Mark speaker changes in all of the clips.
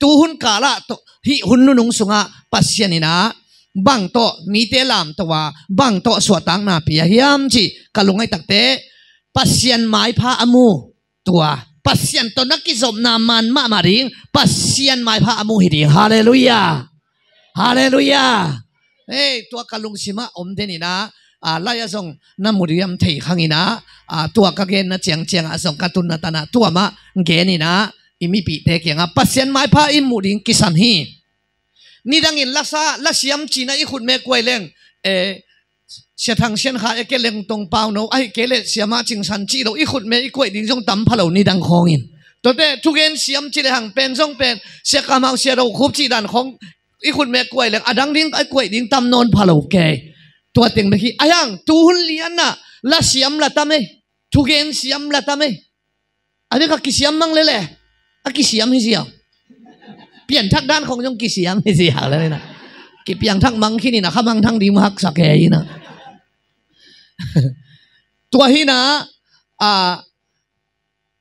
Speaker 1: tu hun kala to hi hunnu nung sunga pasyanina bang to mi te lam to wa bang to suatang na pia hiam chi kalungai takte pasyan mai pha amu tua pasyan to nakizom na man ma maring pasyan mai pha amu hi hallelujah hallelujah hey tua kalung sima om denina à ah, lai song na muriam thei khangina à tua ka gen na chiang chiang a ka tun na ta tua ma gen ina อิมิปิเตกยังอ่ะพัศยันไม่พ่ออิมูดิงกิสันฮีนี่ดังอินลักษะลักษยมจีน่าอขุนเมกวยเล่งเอเสียทางเสียนขาเอเกเลงตรงเป้าโนไอเกเลเสียมาจิงสันจีเราอีขุนเมอีกวยดิ้งจงตั้มพะเหล่นี่ดังคงอินตัวเต้ทุกเอ็นเสียมจีเลหงเป็นจงเป็นเสียกามาเสียเราคบจีดันคงอีขุนเมกวยเล่งอดังดิ้งไอกวยดิ้งตั้มโนนพะเหล่แกตัวเต็งเมื่อกีไอยังตูหุนเลียนน่ะลักษยมละตัมไอทุกเอ็นเสียมละตัมไออันนี้ก็คิดเสียมมังเล่และ à kì siam hay siam à? biển thắc đan không trong kì siam hay gì hả à? lên nè kì biển thắc măng khi nè khăm măng thăng đi sắc hè nè tua hi nè à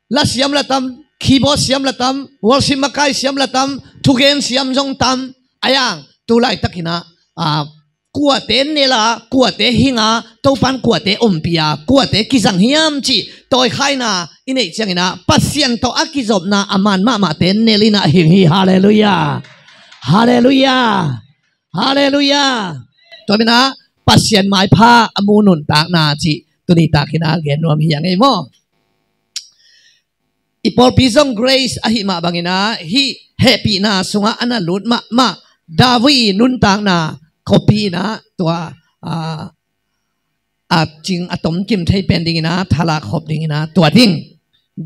Speaker 1: la tam khi bo siam tam wal sim siam la tam thu gen jong tam ayang tu lại tắc hi nè à, của tế nê là của tế hình à tàu pan của tế ôm bia của tế kí rằng hiam chỉ tôi khai na in ấy chẳng na pasien tàu ác kí dọc na aman ma ma tế nê li na hình hi hallelujah hallelujah hallelujah tôi biết na pasien mai pa amu nun tak na chỉ tôi đi tak na gen nuam hiang ấy mo ipol pisong grace ahi ma bangina hi happy na sunga ana lut ma ma david nun tak na คบีนะตัวอาจิงอตมกิมไทยเป็นดีนะทลาคบดีนะตัวดิ่ง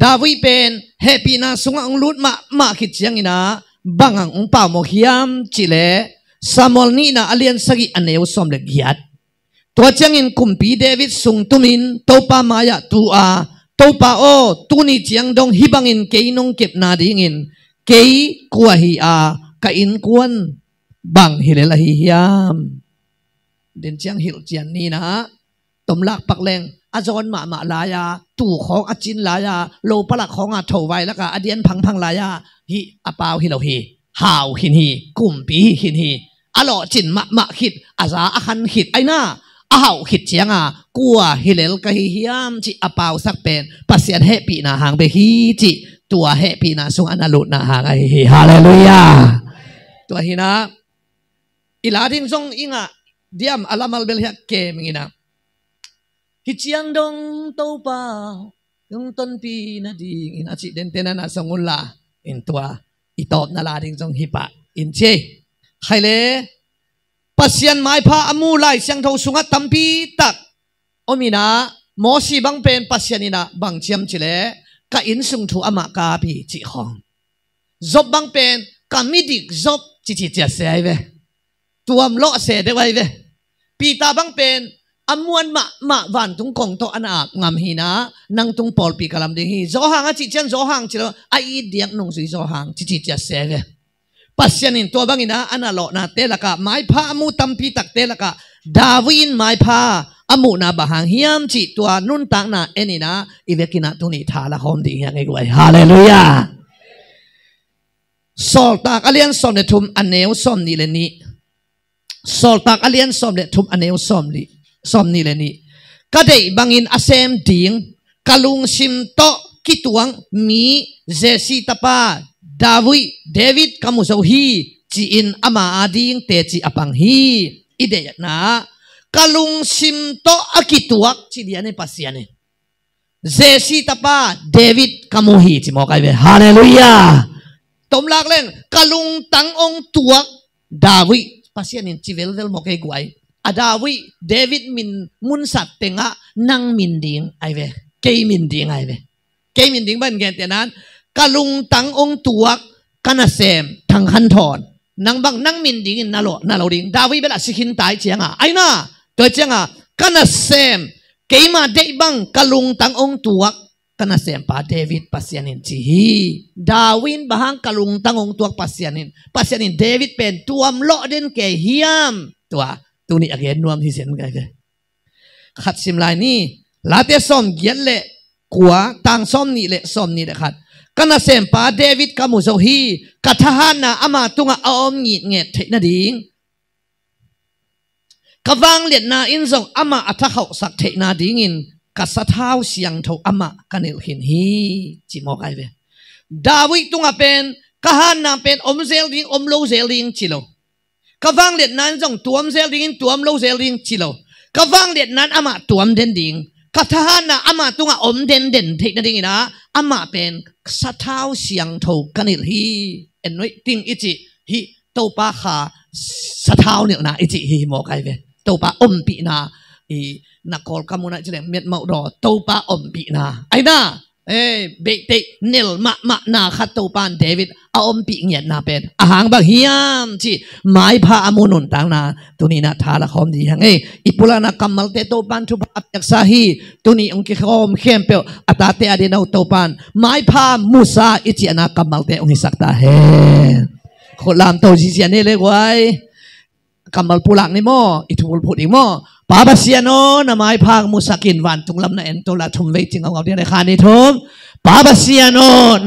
Speaker 1: ดาวิเป็นแฮปปี้นะสุงอังลุดมา มาคิดเสียงนะบังังอุปามหิยมจิเลสมอลนีนะอเลียนสกิอเนวสมเลกียดตัวจัยงินคุมปีเดวิดสุงตุมินโตปามายะตัวอาโตปาโอตุนิจังดงฮิบังอินเกยนงเก็บนาดิ่งอินเกยกัวฮีอาก็นกวนบังฮิเลลฮิยามเดินเชียงฮิลเชียนนี่นะตมลักปักแรงอาจอนหมาหมาลายาตู่ของอาจินลายาโลปลักของอาโถวไวแล้วก็อเดียนพังพังลายาฮิอาปาวฮิเลฮีฮาวฮินฮีกุ่มปีฮินฮีอโลจินมะมะขิดอาซาอาคันขิดไอหน้าอาหาวขิดเชียงอากัวฮิเลลกะฮิฮยามจิอาปาวสักเป็นปัสเซียนเฮปีนาหางเบฮิจิตัวเฮปีนาสุงอนาลุนาหางไอฮิฮาเลลูยาตัวฮินา ilading jong inga diam alamal bel hian ke mingina hi chiang dong to pa yung ton pi na ding in achi den tena na sangula in tua itop na lading jong hipa in che haile pasian mai pa, amu lai siang sungat sunga tampi tak omina mo si bang pen ina bang chiam chile ka in sung thu ama ka pi chi zob bang pen kamidik zob chi chi cha se ai ve ตัวมลเสดไว้เวปีตาบังเป็นอมวนมามะวันตุงคงโตอนาคงามฮีนานังตุงปอลปีกลำดีฮีโซหังจิตเจนโซหังิชลอไอเดียกนงสุยโซหังจิจิตจะเสวปัศยานินตัวบังอินาอนาโลนาเตลกะไม้ผ้ามูตัมพีตักเตลกะดาวินไม้ผ้าอมูนาบหังเฮียมจิตตัวนุนตังนาเอ็นินาอีเวกินาตุนิทาละคมดีฮังเอกวยฮาเลลูยาสอลตากอเลียนสอนเนทุมอเนวสอนนีเลนี sol tak alian som le thum aneu som li som ni le ni kadai bangin asem ding kalung sim to kituang mi jesi tapa Dawi David kamu sohi ci in ama ading te ci apang hi ide ya na kalung sim to akituak ci diane pasiane Jesi tapa David kamu hi ci mo kai haleluya tomlak len kalung tang ong tuak dawi pasianin chivel vel mo kay guay adawi David min munsat tenga nang minding aive kay minding aive kay minding ban gen tenan kalung tang ong tuak kanasem thang han thon nang bang nang minding na lo na lo ding dawi bela sikhin tai chianga aina to chianga kanasem keima dei bang kalung tang ong tuak ตนาเสียงพปาเดวิดพัศยานินจีฮีดาวินบังคัลุงตั้งองตัวพัศยานินพัศยานินเดวิดเป็นตัวมอลเดินเก่ฮิยมตัวตัวนี้อาเกนนวมที่เสียนกันเลยขัดสิมลายนี่ลาเตสอมเกียนเละกัวตัางสอมนี่เละสอมนี่เละขัดกนาเสียงพปาเดวิดกัมุโซฮีกัทหานาอามาตุงะออมหงิดเงดเทนดิงกวางเลียนนาอินซองอามาอัตเขาสักเทนาดิงิน ka sa thau siang tho ama kanil hin hi chi mo kai ve dawi tunga pen ka han na pen om zel ding om lo zel ding chi lo ka wang let nan jong tuam zel ding tuam lo zel ding chi lo ka wang let nan ama tuam den ding ka na ama tunga om den den thei na ding ina ama pen sa thau siang tho kanil hi en noi ting ichi hi to pa kha sa thau ne na ichi hi mo kai ve to pa om pi na อีนักอลกามุนาจเนมียดมาดอตูปาอมบีนะไอ้นะเอ้เบกเตนิลมามานาขัดตูปานเดวิดอาอมบีเงียนาเป็นอาหางบางเฮียมจีไม่ผ้าอมุนนต่างนะตุนีนาทาละคอมดีฮังเอ้อิปุลานักกามัลเตตูปานชุบอักษ์ฉาิีตุนีองค์ขีคอมเข้มเปียวอัตตาเตอเดนาตูปานไม่ผ้ามูซาอิจีนักกามัลเตองค์สักตาเฮคนลามโตจีเซีเนี่ยเลยวัยกามัลปุลังนี่มออิทุบุลพุดอีม่อปาบัสเซียโนนามายพากมุสกินวันตุงลำนเอ็นตุลาทุมเวจิงเอาเอาที่ในคานิทุมปาบัสเซียโน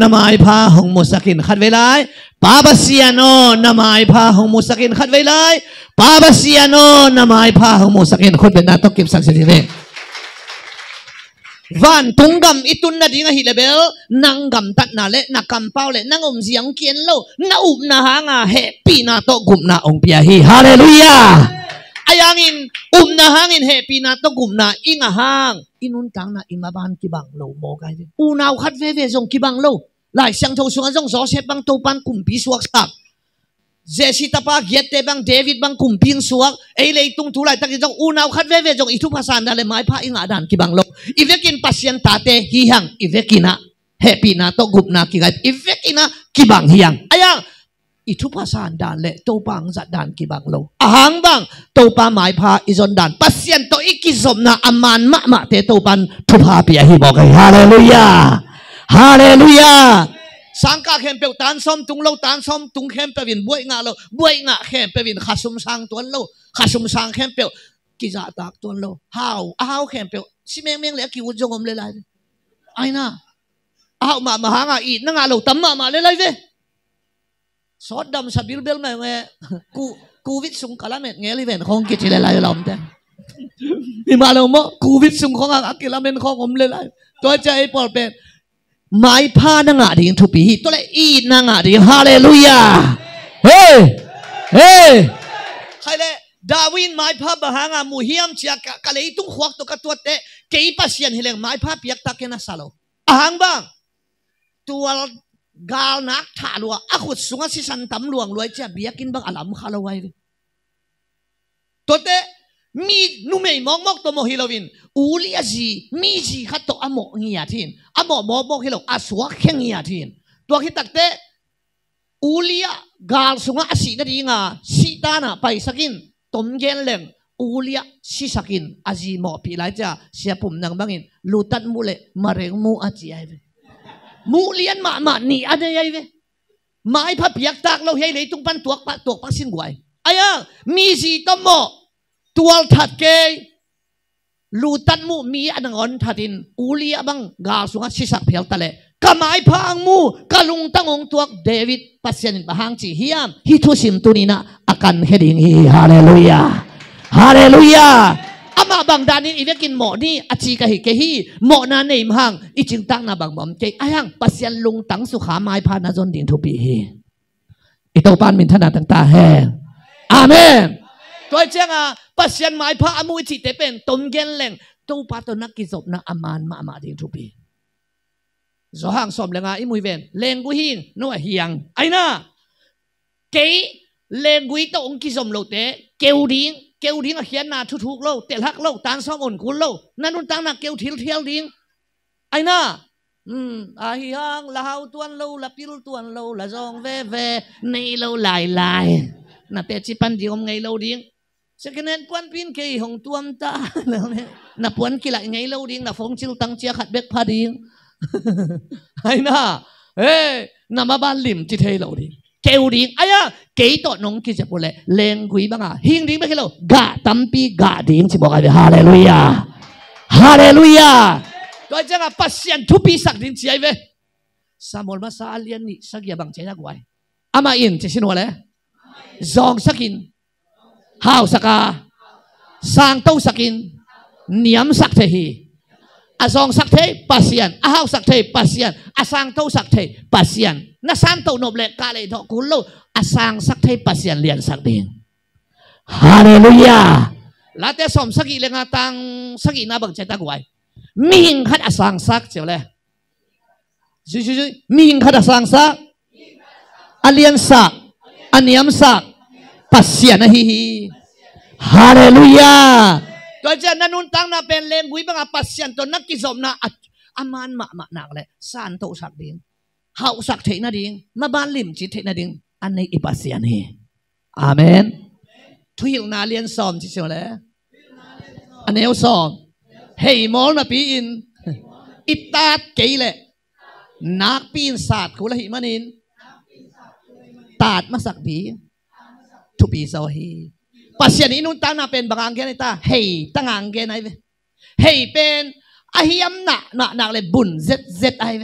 Speaker 1: นามายพาหงมุสกินขัดเวลาปาบัสเซียโนนามายพาหงมุสกินขัดเวลาปาบัสเซียโนนามายพาหงมุสกินคนเป็นนาตกิบสังเสริเววันตุงกมอิตุนนาดิงฮิเลเบลนังกมตัดนาเลนักกำเป้าเลนังอมซียงเคียนโลนาอุบนาฮางาเฮปีนาตกุมนาองพิยาฮีฮาเลลูยา ayangin umnahangin, happy he pina to gumna inga inun tang na imaban kibang lo mo kai unaw khat ve ve jong kibang lo lại sang thâu xuống dòng gió sẽ băng tàu ban cùng bí xuống sạc dễ si ta pa giết David bang cùng biên xuống ấy lấy tung thú lại ta cái dòng u nào khát về về dòng ý thú pasan đã lấy máy pa ing đàn kỳ bằng ivekin pasien ta tê hi hằng ivekina happy na to gup na kỳ gai ivekina kỳ bằng ayang อิทุพาสานด่านเละโตปังจัดด่านกี่บังโลอาหางบังโตปาหมายพาอิจนด่านปัสเซียนโตอิกิสมนะอามันมะมะเตโตปันทุพาเปียฮิบอกให้ฮาเลลูยาฮาเลลูยาสังกาเข้มเปียวตานส้มตุงโลตานส้มตุงเข้มเปวินบวยงาโลบวยงาเข้มเปวินขัสุมสังตัวโลขัสุมสังเข้มเปียวกิจาตากตัวโลฮาวฮาวเข้มเปียวสิเมงเมงเละกิวจงอมเลยไรไอ้น่าฮาวมามาหางาอีนั่งาโลตั้มมามาเลยไรเด้สอดดำสบิลเบลแม่แม่กูกูวิสุงคลาเมตเงีลิเวนของกิจเลไลลมแต่นีมาเรามกูวิสุงของอักกิลาเมนของผมเลยไยตัวใจปอดเป็นไม้ผ้านังอาดีทุปีตัวเลอีนังอาดีฮาเลลูยาเฮ้เฮ้ใครเลดาวินไม้ผ้าบะหางามูฮิมเชียกะเลยตุ้งขวักตัวกตัวเตะเกี่ปัสยันเฮเลงไม้ผ้าเปียกตะเกนัสซาโลอาหางบ้างตัว gal nak tha lua à, a khut sunga si san tam luang loi cha biakin bang alam khala wai re tote mi nu mei mong mok to mo hilowin uli a ji mi ji khat to amo ngia à thin amo mo mo hilo a suwa kheng ngia à thin to khi takte ulia gal sunga asi na ringa si dana pai sakin tom gen leng ulia si sakin aji mo pi lai cha sia pum nang bangin lutat mule mareng mu a ai มูเลียนมามานี่อะไรยัยเวมาไอพับียกตากเราเฮยเลยตุงปันตัวปัตัวปักสินกวยไอ้ยังมีสีตมอตัวถัดเกยลูตันมูมีอันงอนถัดินอุลียบังกาสุงศิสักเพียวตะเลกมาพังมูกลุงตั้งองตัวเดวิดปัสยานินังจีฮิยามฮิทุสิมตุนีนะอาการเฮดิงฮีฮาเลลูยาฮาเลลูยา ama bang danin ivekin mo ni achi ka hi ke hi mo na neim hang iching tak na bang mom ke ayang pasian lung tang su kha mai pha na zon din thu pi hi itau pan min thana tang ta he amen toi chang a pasian mai pha amu chi te pen tom gen leng to pa to nak ki zop na aman ma ma din thu pi zo hang som lenga i mui ven leng gu hin no hiang na, ke leng gui to ong ki zom lo te keu ding kêu đi nó hiền na thu thu lâu tệ hắc lâu tan xong ổn cún lâu nên luôn tăng na kêu thiếu thiếu đi à, ai na um à hi hang là hao tuan lâu là pil tuan lâu là dòng về về nay lâu lại lại na tệ chỉ pan gì om ngay lâu đi cái hand puan pin ke hồng tuam ta na puan kia lại ngày lâu đi na phong chil tăng chia khát bek pha đi ai na ê na ma ban lim chi thế lâu đi kêu điện ấy à kỹ tọt nông kia sẽ lệ, lên quý bằng à hiền điện bây giờ gà tâm bi gà điện chỉ bảo cái hallelujah hallelujah coi chừng à passion thu bi sắc điện chỉ ấy về samol mà sa alien ni sắc ya bằng chế ra quay ama in chỉ xin wale zong sắc in hào sắc à sang tâu sắc in niệm sắc thế hi à zong sắc thế passion à hào sắc thế passion à sang tâu sắc thế passion น่าสันตุนบเลกกาเลยทอกกุลโลอาสังสักเทปัสยานเลียนสักเดียงฮาเลลูยาลาเตสอมสักอีเลงาตังสักอีนับังเจตักไวมิงคัดอาสังสักเจ้าเลยจุ๊จุ๊จุ๊มิงคัดอาสังสักอาเลียนสักอาเนียมสักปัสยานะฮีฮีฮาเลลูยาตัวเจ้านั่นุนตังนับเป็นเลงกุยบังอาปัสยานตัวนักกิจสมนาอัามานมะมะนักเลยสันตุสักเดียงหาสักเทนาดิงมาบ้านลิมจิตเทนาดิงอันนี้อิปัสยานีอาเมนทุยนาเลียนซอมจิเชลอันเี้ซอมเฮมอลนาปีอินอิตาเกเลนักปีนศาสตร์คุลหิมันินตาดมาสักปีทุบีโซฮีปัสยานีนุนตานาเป็นบางอังเกนิตาเฮตั้งอังเกนไอเวเฮเป็นอาฮิยมนหนหนักเลยบุญเจ็ดเจ็ดไอเว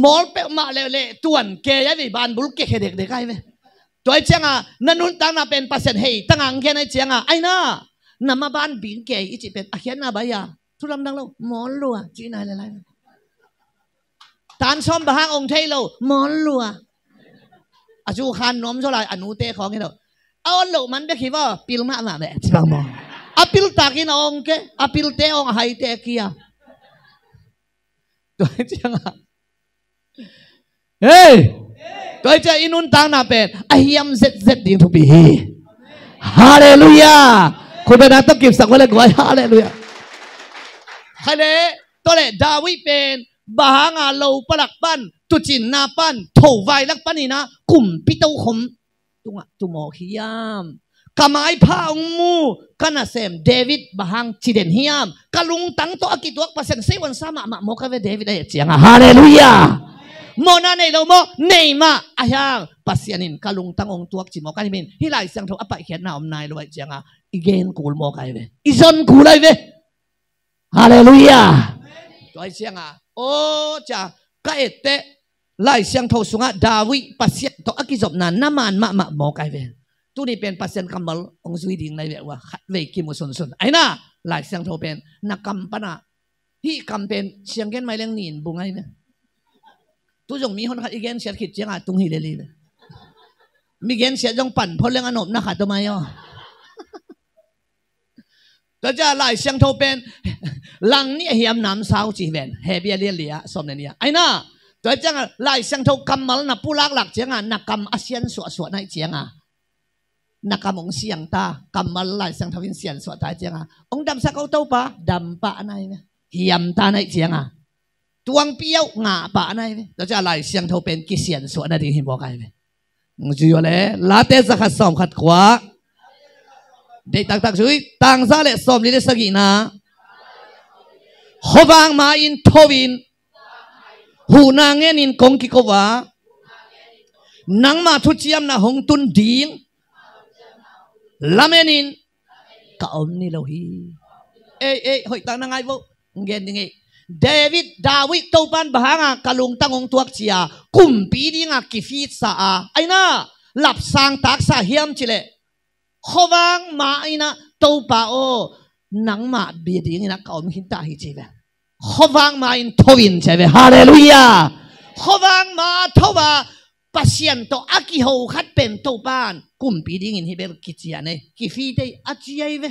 Speaker 1: mol pe ma le le tuan ke ya vi ban bul ke khedek de kai ve toy changa nanun ta na pen pasen hei tangang ke na changa aina nama ban bin ke ichi pen a hian na ba ya thu lam dang lo mol lu a chi nai le lai tan som ba hang ong thei lo mol lu a a chu khan nom cho lai anu te khong ke lo aw lo man be khi ba pil ma ma be chang mo apil takin ong ke apil te ong hai te kia toy changa Hey! Koi cha inun tang na pen. ayam zet zet din tu bi. Hallelujah. Ko be na to kip sa ko le goi. Hallelujah. Khale to le Dawi pen bahanga lo palak pan tu chin na pan tho vai lak pan ni na kum pi tau khom tunga tu mo hiam. Kamai pha ong mu kana sem David bahang chiden hiam kalung tang to akiduak pasen sewan sama mak mo ka ve David ay chiang. Hallelujah mona nei lo mo nei ma a hiang pasianin kalung tangong tuak chi mo kan min hilai sang tho apa hian na om nai lo changa igen kul mo kai ve izon kulai ve hallelujah toi changa o cha ka ette lai sang tho sunga dawi pasian to akizop na naman ma ma mo kai ve tu ni pen pasian kamal ong zui ding lai ve wa khat ve ki mo sun sun aina lai sang tho pen na kam pana hi kam pen siang gen mai leng nin bungai na ูุจงมีคนขัดอีแกนเสียขิดเจ้าตุงฮิเลลีเลยมีแกนเสียจงปั่นเพราะเรื่องอนมนะขัดตัวไม่ย่อก็จะไล่เสียงโทเป็นหลังนี้เฮียมน้ำสาวจีเวนเฮเบียเลียเลียสมเนี่ยไอ้น่าตัวจะไล่เสียงโทกรรมมัลนะผู้รักหลักเจ้านักกำอาเซียนสวดสวดในเจ้านักกำองเสียงตากำมัาไล่เสียงทวินเสียนสวดตายเจ้าองดำสักเอาเต้าปะดำปะไเนเฮียมตาในเจ้า tuang piau nga ba nai ve to cha lai siang tho pen ki sian so na ding hi bo kai ve ju yo le la te za kha som khat kwa de tak tak sui tang za le som li le sagi na howang ma in thovin hu na ngen in kong ki ko wa nang ma thu chiam na hong tun ding lamenin ka om ni lo hi ei ei hoi tang na ngai vo ngen ni ngai David David topan bahanga ah, kalung tangong tuak cia kumpi di nga kifit sa a ah. aina lap sang tak sa hiam chile khowang ma aina pa o nang ma bi di nga kaum hinta hi chile khowang ma in thowin chile hallelujah khowang ma thowa pasien to aki ho khat pen topan kumpi di ngin hiber kichia ne kifite achiai ve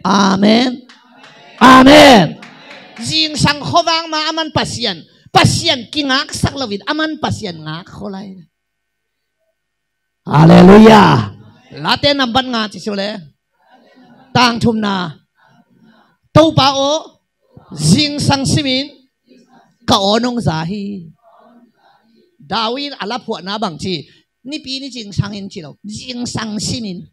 Speaker 1: amen amen, amen. amen zing sang khowang ma aman pasien pasien ki ngak sak lovin aman pasien ngak kholai hallelujah late number nga chi sule tang thum na to pa o jing sang simin ka onong zahi dawin ala phu na bang chi ni pi ni jing sang in chi lo jing sang simin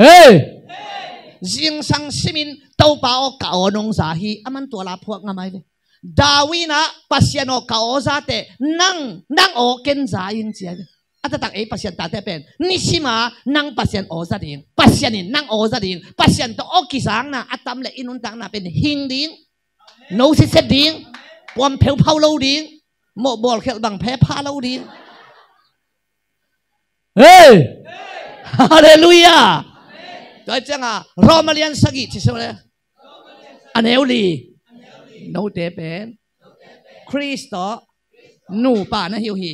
Speaker 1: hey, hey jing sang simin tàu pao cao onong za hi aman to la phuak ngamai le dawina pasiano ka ozate nang nang o ken za in chia le ata tak e pasien ta te pen nisima nang pasien o za ding pasien in nang o za ding pasien to o ki sang na atam le inun tang na pen hing ding no si set ding pom pheu phau lo ding mo bol khel bang phe pha lo ding hey hallelujah ตัวจังอ่ะโรมาเลียนสกิชิสเลยอันเอลี โนเตเป็นคริสต์นูป่านะฮิวฮี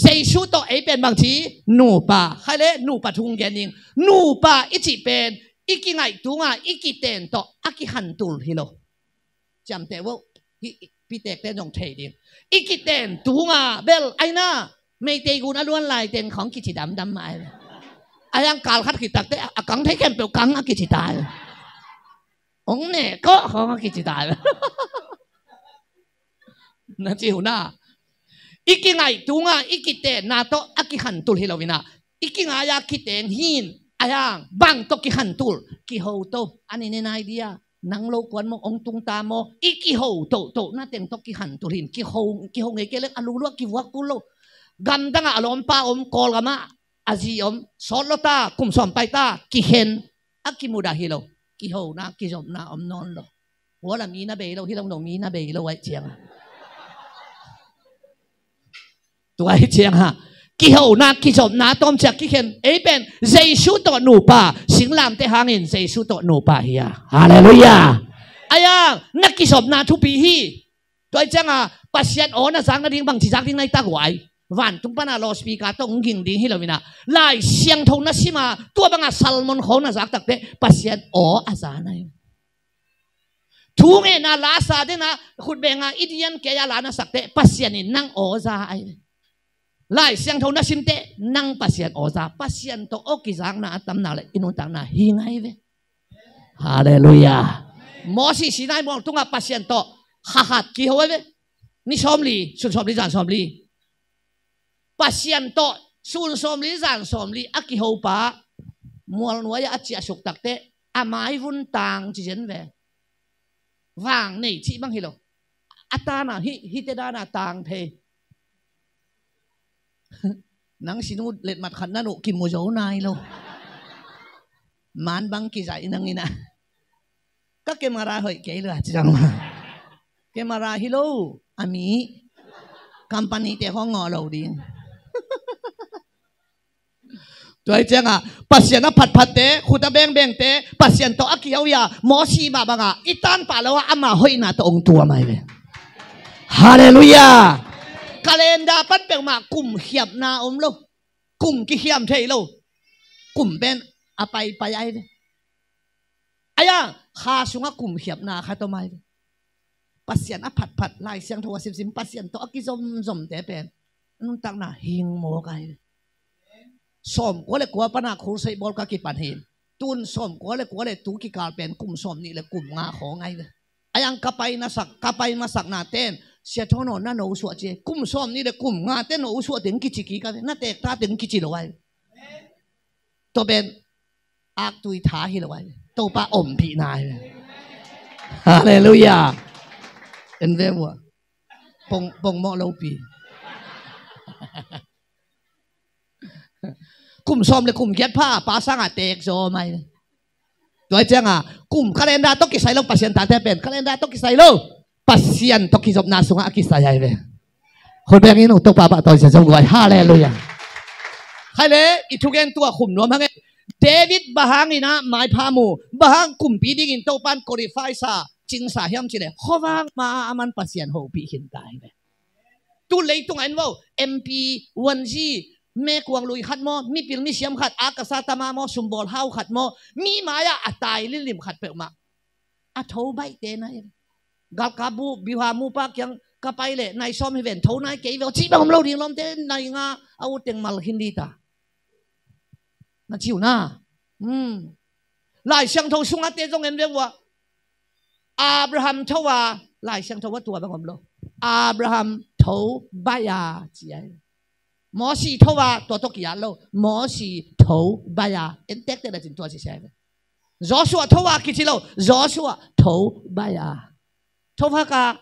Speaker 1: เจชูต่อไอเป็นบางที นูป่าใครเล่นูป่าทุงแกนิง นูป่าอิจิเป็นอีกิไงตัวอ่ะอีกิเตนต่ออากิหันตุลฮิโลจำแต่ว่าพี่เตกเต้นองเทดิงอีกิเตนตัวอ่ะเบลไอน่าไม่เตกุนอล้วนลายเตนของกิจดำดำมา yang kal khat ki takte a kang thai kem pe kang a ki chi ta ong ne ko ho a ki chi ta na chi hu na iki ngai tunga iki te na to a ki han tul hilovina iki nga ya ki teng hin ayang bang to ki han tul ki to ani ne nai dia nang lo quan mo ong tung ta mo iki ho to to na teng to ki han hin ki ho ki ho nge ke le alu lu ki wa ku pa om kol gama aziom solota kum som paita ki hen akimuda hilo ki ho na ki jom na om non lo wala mi na be lo hilo no mi na be lo wai chiang tu ai chiang ha ki ho na ki jom na tom cha ki hen e ben zai su to nu pa sing lam te hang in zai su to nu pa hi hallelujah aya na ki jom na thu pi hi tu à, ai chiang ha pasian ona sang ka ding bang chi sang ding nai ta wai van tung pana lo speaker to nging ding hilomina lai siang thong na sima tua banga salmon ho na zak takte pasien o azana thu nge na la sa de na khut be nga idian ke ya na sakte pasien ni nang o za ai lai siang thong na simte nang pasien o za pasien to o ki zang na tam na le inun tang na hingai ve hallelujah mo si sinai mo tunga pasien to ha ha ki ho ve ni som sun som li jan pasian to sun som li zan som li aki ho pa mual nuaya achi asuk takte amai vun tang chi jen ve vàng này chị băng hi lo atana hi hi te dana tang the nang sinu let mat khan nanu kim mo zo nai lo man bang ki zai nang ina ka camera hoi ke lo chi jang ma camera hi lo ami company te ho ngo lo ding ตัวไอ้เจ้าอ่ะปัสยานะผัดผัดเตะขุดเบงเบงเตะปัสยานตัวอักยาวยาหมอชีมาบังอ่ะอีตันป่าแล้ววอามาห้อยน้าตองตัวไม่เลยฮาเลลูยาคาเลนดาปัดเปียงมากลุ่มเขียบนาอมโลกลุ่มกิเขียมเทโลกลุ่มเป็นอะไปไปไอ้เนี่ยไอ้ย่ข้าสุงกลุ่มเขียบนาข้าตัวไม่ปัสยานะผัดผัดลายเสียงทวารสิบสิบปัสยานตัวอักยิ่งจมจมเตะเป็นนุนตักน่ะหิงโมกัยส้มกว่เลยกว่าปนักคุใส่บอลกากิปันเห็นตุนส้มกว่เลยกว่เลยตุกิการเป็นกลุ่มส้มนี่เลยกลุ่มงาของไงเลยไอยังกะไปนาสักกะไปมาสักนาเต้นเสียทอนอนนั่นโอสวดเจกลุ่มส้มนี่เลยกลุ่มงาเต้นโอสวดถึงกิจกิกันนั่นแตกตาถึงกิจิลไว้ตัวเป็นอักตุยท้าฮิลไว้ตัวปลาอมพีนายฮาเลลูยาเอ็นเวอร์ปงปงมอเลปีคุ้มซอมเลยคุ้มเก็บผ้าปาสังอาเตกโซไม่ตัวเจ้าอ่ะคุ้มคาเลนดาต้องกิใส่ลงปัสยันตาแทเป็นคาเลนดาต้องกิใส่ลงปัสยันต้องกิจบนาสุงอากิใส่ใหญ่เลยคนแบบนี้หนูต้องปาปะต่อจะจงไวยฮาเลลูยาใครเลยอีทุกเอ็นตัวคุ้มนวมทั้งเอเดวิดบาฮังอี่นะหมายพามูบาฮังคุ้มปีดิ้งเต้าปันกอริไฟซาจิงสาเฮมจีเลยขวางมาอามันปัสยันโฮปีหินตายเลยตุเลยตุงอันว่าเอ็มพีวันจีเม่ควงลุยขัดมอมีพิลมีเสียมขัดอากาศตามามอสมบอลเฮาขัดมอมีมายาอัตายลิลิมขัดเปลมาอัทใบเตนัยกาลกาบูบิวามูปักยังกับไปเลยในซ้อมให้เวนทูนัยเกย์เวลชีบังมลาดิ้งลมเตนายงาเอาเต็งมาลหินดีตานั่นชิวนะอืมลายเสียงทูสุงอัตเตจงเอ็นเรียกว่าอับราฮัมทว่าลายเสียงทว่าตัวบังมลอับราฮัม à à, à, chị chị chị em, tổ tổ lâu, lâu, là chính gió gió kia 头白呀，只哎，摩西头啊，多多几下喽，摩西头白呀，因得得了真多是啥的？Joshua 头啊，几只喽？Joshua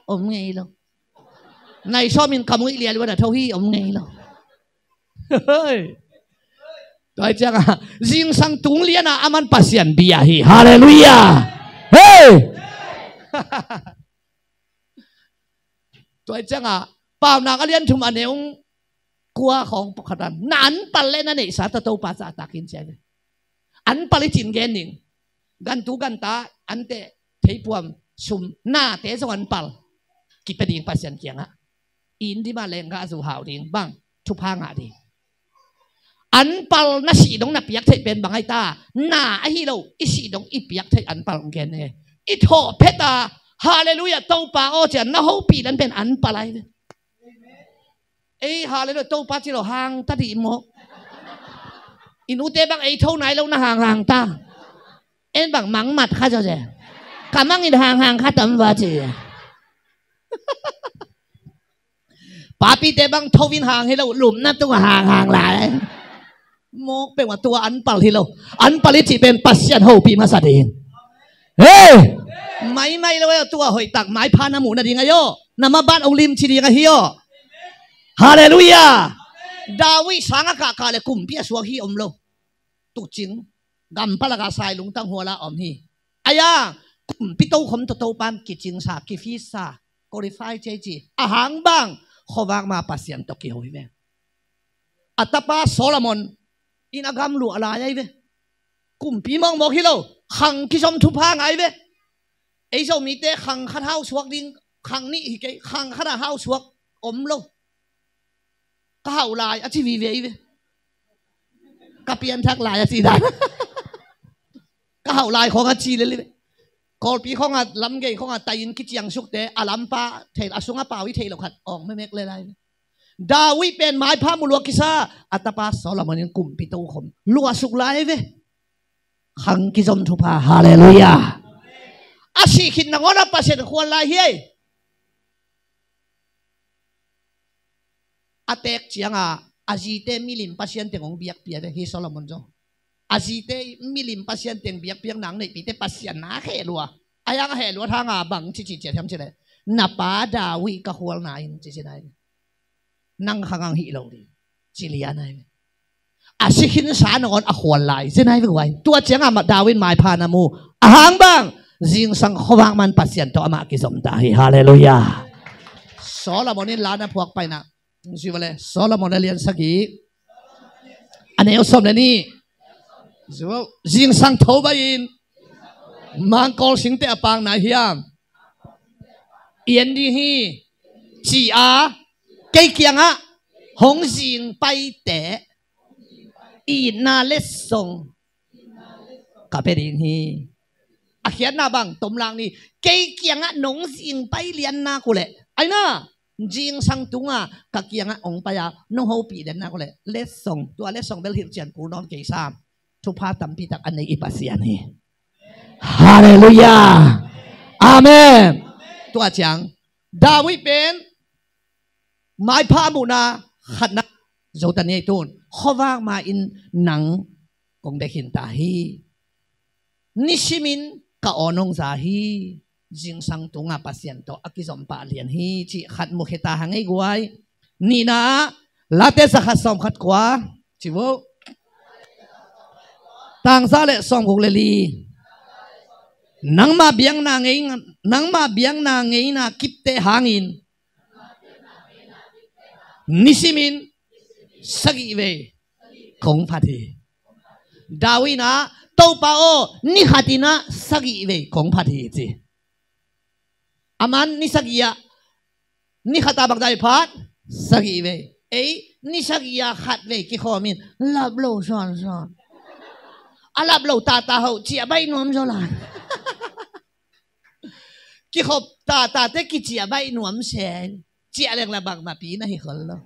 Speaker 1: ông nghe lâu, này sao mình cầm cái liền luôn là thâu hi ông nghe lâu, tôi chắc à, riêng sang tung liền à, aman pasien bia hi, hallelujah, hey. tôi à ป่าวนากเลียนถุมอันเนงกลัวของปกตินนันปัลเลนั่นเองสาตโตปัสสตากินเจนอันปัลจินเกนิงกันตุกันตาอันเตเทพวมชุมหน้าเตสวรรค์ปัลกิปดิงปัสยันเกียงอะอินที่มาแรงก็สุหาวดีบ้างชุพางาดีอันปัลนั่สีดงนับเปียกเทเป็นบางไอตาหน้าไอฮิโลอิสีดงอีเปียกเทอันปัลองเกนเนอีทอเพตาฮาเลลูยาเต้าปาโอเจนนะฮูปีนั้นเป็นอันปัลไยเอ้ฮาเลยตัวปาจิโรห่างตัดอิมโมอินุเตบังไอ้เท่าไหนเราหน้าห่างห่างตาเอ็นบังมังหมัดข้าเจ้าเจ้ขามังอินห่างห่างข้าตั้มว่าจีป้าปีเตบังทวินห่างให้เราหลุมนั่นต้องห่างห่างหลายมกเป็นว่าตัวอันปลที่เรอันปลิจิเป็นปัสยันโฮปีมาสดินเฮ้ไม่ไม่เลยตัวหอยตักไม้พานหมูนาดีไงโยนำมาบ้านเอาลิมชีดีไงเฮีโย Hallelujah. Dawi sanga ka Om Lo. suak hi omlo. Tukching gampala ka sai lung tang hola om hi. Aya kumpi tau khom to tau pan kiching sa ki fi sa qualify che chi. Ahang bang khowang ma pasien to ki hoi ve. Atapa Solomon in agam lu ala yai ve. Kumpi mong mo lo, khang ki som thu pa ngai ve. Ei zo mi te khang khat hau suak ding khang ni hi ke khang khat hau suak om lo. ก้าวลายอาชีวีเวยก็เปียนทักลายอาชีดาก้าวลายของอาชีเลยกอลปีของอาลำเกยของอาตายินกิจยังสุกเตอาลำปาเทลอาสุงอาปาวิเทลขัดอองไม่เมกเลยไรดาวิเป็นไม้พามุลวกิซาอัตปาสอลมันยังกลุ่มปิตูขมลัวสุกไลเวขังกิจมทุพาฮาเลลูยาอาชีคินนงอนปเสดควรลายเฮอาเป็กจีงอ่ะอาจีเต้มิลิมพัสเซนต์งบียกเียเลยฮิโซลมนจ์อาจีเต้มิลิมพัสเซนต์งเบียกเปียงนางในปีเต้พัสเซนน่าเหรอวอ้ยังเหรอวทางอะบังชิชิเจียมเชลเลยนับป้าดาวิกขวัลนายชิชินายนั่งข้างหิโลดีจิลิอันนายอาศิขินสานงอนอขวัลลายชินายไม่ไหวตัวเจียงอ่ะดาวินไม่พานามูอาหังบังจิงสังขวางมันพัสเซียนตัวอามากิสมตาฮิฮาเลลูยาสซลมอนนี่ลานนะพวกไปนะ gì vậy Solomon alien saki anh em xong này nè rồi riêng sang thấu bay in mang call sinh tế bằng à nai hiam yên đi hi chỉ à cây kiang á hong riêng bay tế yên na lết sông cà phê riêng hi à hiện na bằng tôm lang nè cây kiang á nong riêng bay liền na cô lệ ai na จริงสังตุงะกักยังอองปยาน้งหปีเดนนะก็เลยเลสงตัวเลสงเบลฮิรเจียนกูนอนเกย์ซามทุพาตัมพีตักอันนี้อิปัสยานีฮาเลลูยาอาเมนตัวจังดาวิเป็นไม่พามุนาขันนะโจตันยตุนขว่างมาอินนังคงได้หินตาฮีนิชิมินกะอนงซาฮี jing sang tunga pasien to akizom pa lian hi chi khat mu kheta hangai guai ni na late sa khat som khat kwa chi wo tang sa le som guk le li nang ma biang na ngai nang ma biang na ngai na kipte hangin nisimin sagi ve kong phati dawina to pa o ni khatina sagi ve kong phati chi อามันนิสกิยานิขตาบักได้พาดสกิเวเอ้ยนิสกิยาขัดเวกิขอมินลาบโลซอนซอนอาลาบโลตาตาเฮาเจียใบนวมจอลานกิขบตาตาเตกิเจียใบนวมเชนจีอะไรืัองละบักมาปีนะฮิคอลล์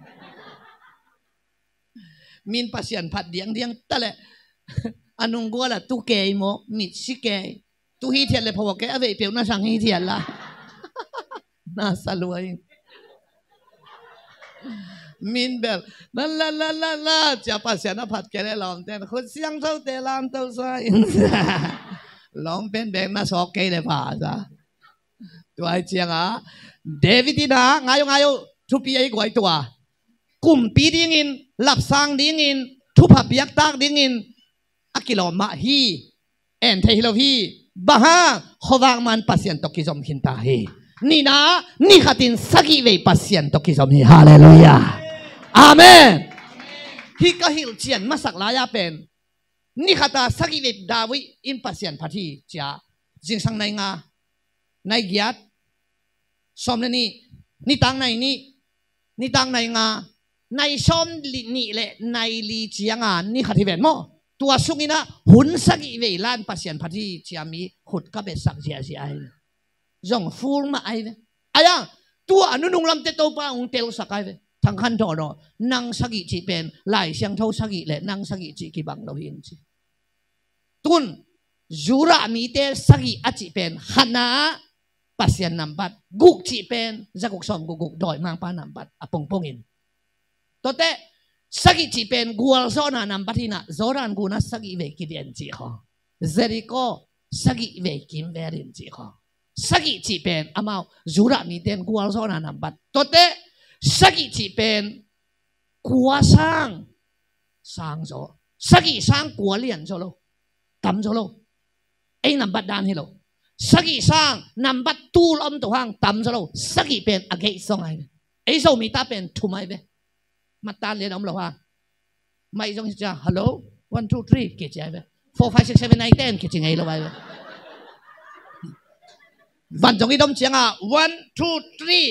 Speaker 1: มินปัสยันผัดเดียงเดียงตะแหลอันุงกัวละตุเกยโมมิดชิเกยตุฮีเทียนเลยพอวกแกเอาไปเปลียวน่าสังฮีเทียนละน่าสลวยมินเบลนั่นล่ะลาะล่ล่จะพัฒนาพัฒน์แค่ไหนลองเต้นคนเสียงเท่าเตลามเท่าไหร่ลองเป็นแบบมาสอกเกลป่ะจาะตัวไอ้เจียงอ่ะเดวิดินะไงอยู่ไงอยู่ทุบยัยกวยตัวกุ่มปีดิ้งอินลับซางดิ้งอินทุบผับยักตากดิ้งอินอักกิลอมมาฮีแอนเทฮิโลฮีบ้าฮ่าฮวางมันพัฒน์ตกิจอมหินตาฮีนี่นะนี่คือที่สกิเวยปัสเซนต์ตกิสมีฮาเลลูยาอาเมนฮิกาฮิลเชียนมาสักลายเป็นนี่คือตาสกิเวดาวิอินปัสเซนต์พัทธิจ้าจิงสังนัยงานัยกี้ัดสมเนนี่นี่ตังนัยนี่นี่ตังนัยงานในสมลินี่เลในัยลีเชียงานนี่คือที่เป็นมตัวสุกินะหุ่นสกิเวยลานปัสเซนต์พัทธิจ้ามีขุดกับเบสักเจียเจียเอง zong full ma ai ve aya tu anu nung lam te to pa ung tel sakai ve thằng khăn thọ đó năng sắc nghị chỉ bền lại sang thâu sắc nghị lệ năng sắc nghị chỉ kỳ bằng đầu hiền chỉ tun zura mi te sắc nghị chỉ bền hana pasian nằm bát gục chỉ bền ra gục sòng gục gục đòi mang pa nằm bát apong à, pong in tốt thế sắc nghị chỉ bền gual zona nằm bát hina zoran gu na nghị về kỳ điện chỉ khó Jericho sắc nghị về kim về điện chỉ khó sagi chi pen amao zura mi ten kual so na nam bat tote sagi chi pen kua sang sang so sagi sang kua liền so lo tam so lo ai nam bat dan hi lo sagi sang nam bat tu lom to hang tam so lo sagi pen age song ai ai so mi ta pen thu mai be mặt ta liền om lo ha mai jong cha hello one two three ke chai be four five six seven eight ten ke chi ngai lo bai วันจงอีดมเชียงอ่ะ one two three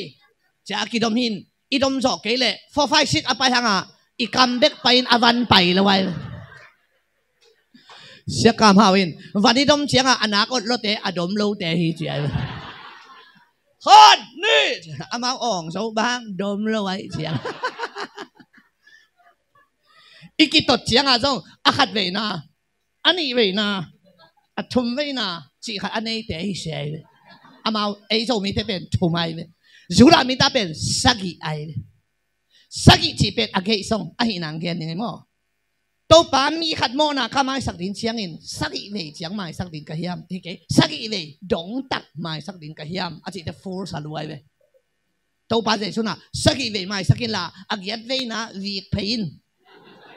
Speaker 1: จะกี่ดมหินอีดมจอกเกล four five six อ่ะไปทางอ่ะอีกำเด็กไปอวันไปละไว้เสียกามหาวินวันนี้ดมเชียงอ่ะอนาคตเราเตะอดมเราเตะฮีเจียคนนี่อามาอ่องเสาบ้างดมเราไว้เชียงอีกิตดเชียงอ่ะจ้องอาขัดเวนาอันนี้เวนาอัทุมเวนาจีขัดอันนี้เตะฮีเสีย amau eizo mi te pen thumai le zura mi ta pen sagi ai le sagi chi pen age song a hi nang gen ni mo to pa mi khat mo na ka mai sak din chiang in sagi le chiang mai sak din ka hiam ti ke sagi le dong tak mai sak din ka hiam a chi te for sa luai ve to pa je suna sagi ve mai sakin la agiat ve na vi pein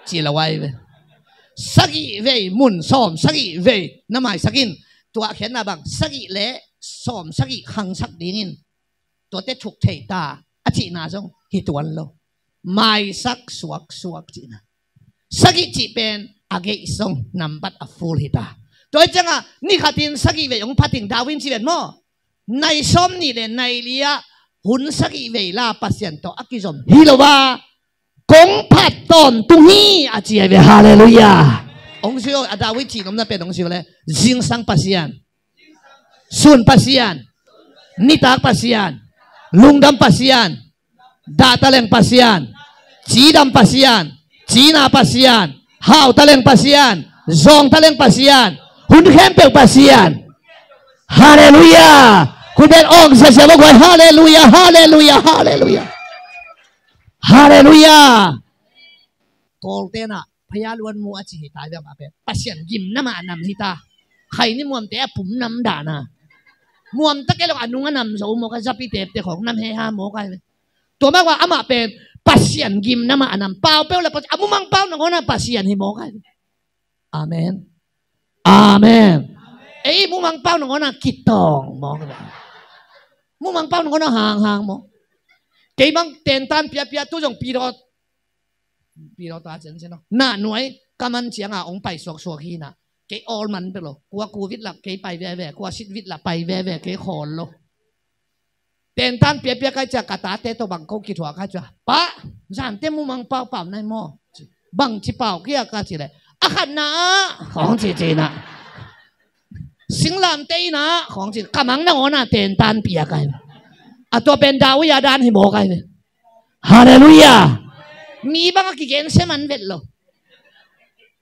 Speaker 1: chi la wai ve sagi ve mun som sagi ve na mai sakin tua khen na bang sagi le xóm sắc ý khăng sắc đi nín tổ tế thuộc thầy ta à chị nà xong hi tuần lâu mai sắc suộc suộc chị nà sắc ý chị bên à cái xong nằm bắt à full hi ta tôi chẳng à ní khát tin sắc ý về ông phát tin đào vinh chị bên mò này xóm ni để này lia hun sắc ý về là patient to akizom hilowa cũng phát tôn tu hi à chị về hallelujah ông siêu à đào vinh chị nó là bên ông siêu le riêng sang patient Sun pasian. Nita pasian. Lungdam pasian. Dataleng pasian. Cidam pasian. Cina pasian. Hau taleng pasian. Zong taleng pasian. Hun hempel pasian. Haleluya. Kuden ong seselo gue haleluya, haleluya, haleluya. Haleluya. Koltena, Payal mu aci hitai Pasian gim nama anam hita. Kainimuam teapum te nam dana. งวมตะเกลอนุงนำโสมกันจะพิเตปเตของน้ำเฮฮาโมกันตัวมากว่าอามาเป็นปัสยันกิมน้ำมาอันนั้นเปล่าเปล่าแล้วอามุมังเปล่าหนังคนนั้นปัสยันฮิโมกันอาเมนอาเมนเอ้มุมังเปล่าหนังคนนั้นกิตตองมองกันมุมังเปล่าหนังคนนั้นห่างห่างมองเกี่ยมังเต็นตันเปียเปียตู้จงปีรอปีรอตาเฉินเช่นเนาะหน้าหน่วยกำมันเสียงอ่ะองไปสวกสวกฮีน่ะเกอออลมันไปหรอกลัวกูวิตหลับเกไปแหวแหวกลัวชิดวิตหลับไปแหวแววเกขอนหรอกเต็นทันเปียเปียกจะกระตาเตโตบังเขากิ่วั่วข้าจะปะจานเต็มมังเปล่าเปล่าในหม้อบังชิเปล่าเกี่ยกับสิเลอาหารนะของจริงจนะ สิงลำเตยนะ ของจริงกำลังนั่งอนะเต็นทันเปียกันอะตัวเป็นดาวิยาดานให้บอกกันฮาเลลูยามีบ้างกี่เกนเซมันเวทหรอ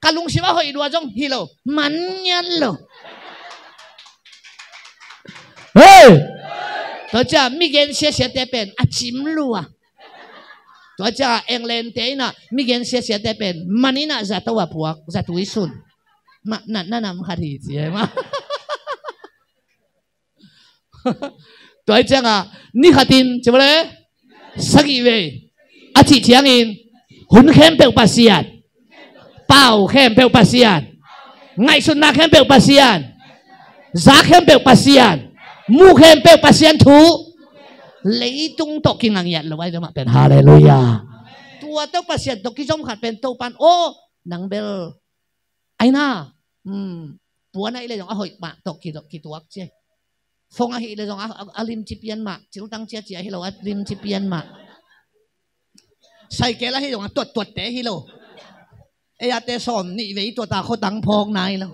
Speaker 1: kalung siwa hoi dua jong hilo manyan lo hey to cha mi gen se se te pen a chim lua to cha eng len te na mi gen se se te pen manina za to wa puak za tu isun ma na na nam hari ji e, ma to cha nga ni khatin chule sagi we a chi chiang in hun khem pe pasiat Pau rempel pasian. Ngai sunak rempel pasian. Zak rempel pasian. Mu rempel pasian tu. Lei tung tok king ang yan lawai dama pen haleluya. Tua tok pasian tok kisong khat pen tok pan o nang bel. Ai na. Hmm. Puan ai le jong a hoi ma tok ki tok ki tuak che. Phong a hi le jong a alim chi pian ma. Chil tang chia chia hi lo alim chi pian ma. Sai ke la hi jong a tot tot te hi lo. เอ้ยเตสอนนี่ไว้ตัวตาเขาตังพองนายแล้ว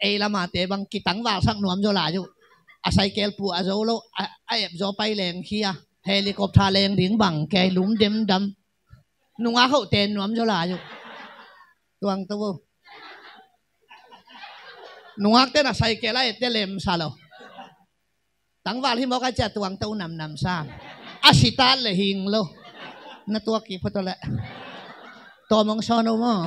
Speaker 1: เอ้ละมาเตบังกิตังว่าสังนวมจะหลายอยู่อาศัยเกลปูอาโจโลอาเอ็บจะไปแรงเคียเฮลิคอปเตอร์แรงถึงบังแกลุมเดมดำนุงอาเขาเตนนวมจะหลายอยู่ตัวงตัวนุงอาเตนอาศัยเกลาเอเตเลมซาโลตังว่าที่มอกก็จะตัวงตัวนำนำซ้ำอาศิตาเลยหิงโลนัตัวกี่พอตัวละ to Tomong sono mo.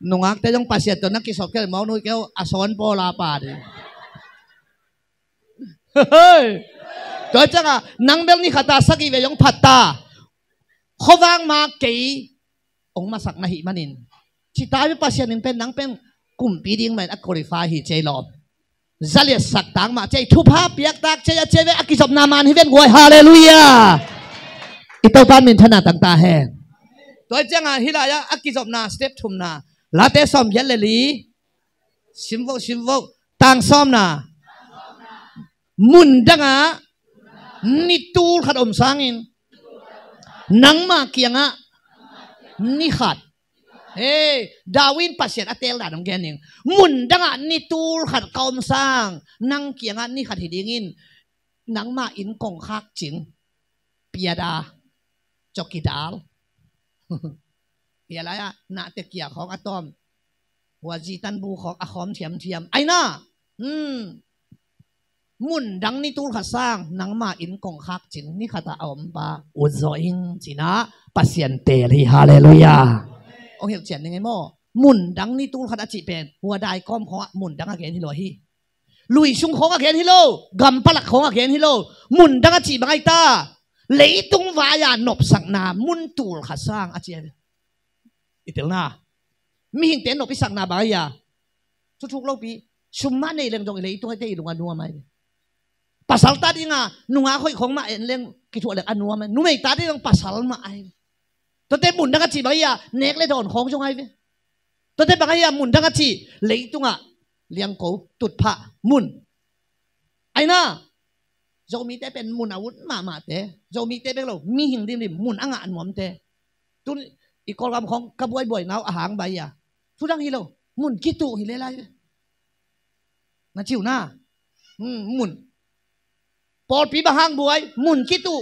Speaker 1: Nungak tayo ng pasyento na kisokel mo, nung ikaw ason po lapari. Hey! Cho chắc à, nang bel ni khata sắc về yong phát ta. Khó vang mà kỳ, ông mà na hi manin. Chỉ ta với pasien pen nang pen cùng bí điên mình ác qualify hi chế lọp. Gia liệt sắc táng mà chế thu pháp biếc tác chế chế với ác kỳ sập nam an hallelujah. Ito pan min thân à tăng ta hẹn. ตัวเจ้างานฮิลายะอักกิจอบนาสเตปทุมนาลาเตซอมเยลนเลลีชิมวกชิมวกต่างซอมนามุนดังอ่ะนิตูขัดอมสังอินนังมาเกียงอ่ะนิขัดเฮ้ดาวินปัสเซตอเตลดานงแกนิงมุนดังอ่ะนิตูขัดกอมสังนังเกียงอ่ะนิขัดหิดิงินนังมาอินกงคักจิงเปียดาจกิดาลเปียอะไรอะหนาเตะเกียของอะตอม หัวจีตันบูของอะคอมเทียมเทียม ไอ้น่าอืมมุ่น ดังนี่ตูขัดสร้างนังมาอินกองคักจินนี่ขัดอาอมปาอุดโซอินจินะปัสเซียนเตลีฮาเลลูยา โอเคเจียนยังไงม่อ มุ่นดังนี่ตูขัดจิเป็น หัวได้ก้อมของมุ่น ดังอาเกนฮิโลฮีลุยชุงของอาเกนฮิโลกัมปลักของอาเกนฮิโลมุ่นดังอจิบังไอตาเลยตุงวายานบสักนามุนตูลขาสร้างอาจารย์อิตลนะมีหินเต็นนบิปสักนาบายาทุกๆุกโลกปีชุมมาในเรื่องตรงเลยตุงให้ได้ลงอนุวัยภาษาตัดยังไงนอาค่อยของมาเอ็นเรื่องกิจวัตรเอนุวามัยนุ่ม่ตัดยังภาษามาไอ้ตัวเต็มบุญดังกจิบายาเน็กเลดอนของจงไงตัวเต็มบายามุนดังกจิเลยตุงอ่ะเลี้ยงโกตุดพระมุนไอ้น่าโจมีแต่เป็น มุนอาวุธมา มา เตโจมีแต่เป็นเรามีหิงดิมดิมมุนอ่างอันหมอม เตตุน อีกกรรมของกบวยบ่อยเนาอาหารใบยาทุดังฮิโลมุนกิตุฮิเลไลนาจชิวน้ามุนปอดปีบะหางบวยมุนกิตุ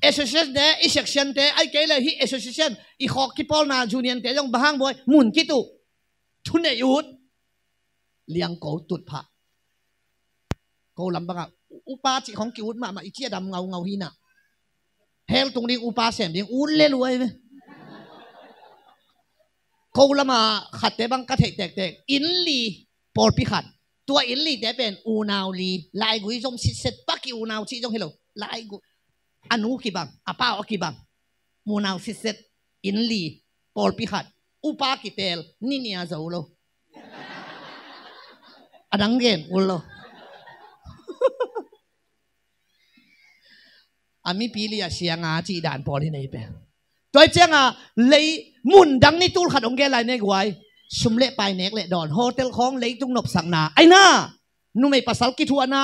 Speaker 1: เอสเซชันเดอีเซ็กชันเดไอเกลฮิเอสเซชันอีขอกกิปอลนาจูเนียนเตยองบะหางบวยมุนกิตุทุนเอยุดเลี้ยงเกาตุดระเกาลำบากอ่ะอุปาจิของกิวมามาอีเจ้าดำเงาเงาหินอ่ะเฮลตรงนี้อุปาเสียมดอุ้นเลรวยไหมเขาละมาขัดแต่บางกระเทกแตกๆอินลีปอดพิขัดตัวอินลีแต่เป็นอูนาวลีลายกุยจงสิเสร็จปักกอูนาวชีจงเฮลลายกุอนุกี่บังอาป้าอกี่บังมูนาวสิเสร็จอินลีปอดพิขัดอุปากิเตลนี่เนี่ยจะอุโลอดังเกนอุโลอามีปีเลียเชียงอาจีด่านพอที่ไหนเป็นตัวเจ้าอ่ะเลยมุ่นดังนี้ตู้ขัดองแกลไยในกวยชุมเละไปแนกเละดอนโฮเทลของเลยจุงนบสังนาไอ้น้านุ่มไอ้ภาษากิทวนา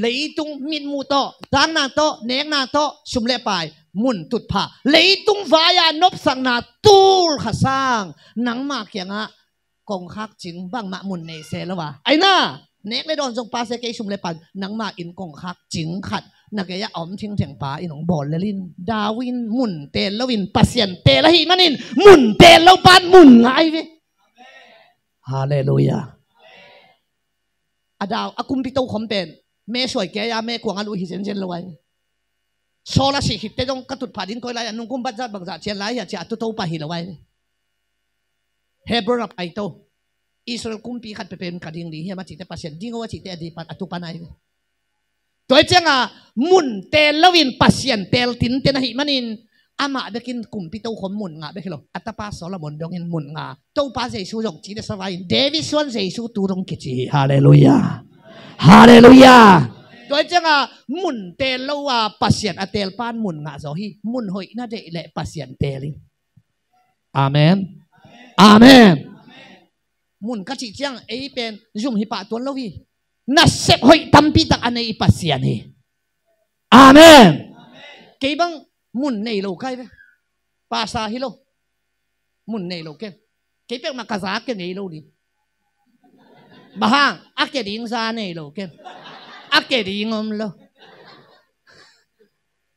Speaker 1: เลยจุงมินมูโตดังนาโตเนกนาโตชุมเละไปมุ่นตุดผาเลยจุงฟ้ายานบสังนาตู้ขัดสร้างนังมาเขียงอ่ะกองคักจิงบ้างมะมุ่นในเซลวะไอ้น้าเนกเละดอนจงปาเซกิชุมเละปันหนังมาอินกองคักจิงขัดนักยาอมทิ้งเถียงป่าอีหนองบอลเลลินดาวินมุนเตลวินปัสเซียนเตลหิมันินมุนเตลปานมุนไงเวฮาเลลูยาอาดาวอากุมปิโตคอมเป็นเมสวยแกยาเมกวงอลูหิเซนเซนลวยโซลาสิฮิตเตต้องกระตุดผาดินกอยไรอนุกุมบัจจัดบังจัดเชียนไลอยาเชีตุโตปะหิลวยเฮบรอนับไอโตอิสราเอลกุมปีขัดไปเป็นกระดิ่งดีเฮียมาจิตเตปัสเซียนดิ้งว่าจิตเตอดีปันอตุปานาย toy changa mun tel lovin patient tel tin ten hi manin ama bekin kumpi tau khom mun nga bekilo atapa solomon dong in mun nga tau pa jesu jong chi de savai david swan jesu tu dong chi hallelujah hallelujah toy changa à, mun tel patient à, pasien à, tel pan mun nga zo hi mun hoi na de le patient teling amen amen mun ka chi chang ei pen zum hi pa tuan lo hi na sep hoi tampi tak anai ipasian hi amen kebang mun nei lo kai ve pasa hi lo mun nei lo ke ke pek ma kaza ke nei lo ni bahang ake ding sa nei lo ke ake ding om lo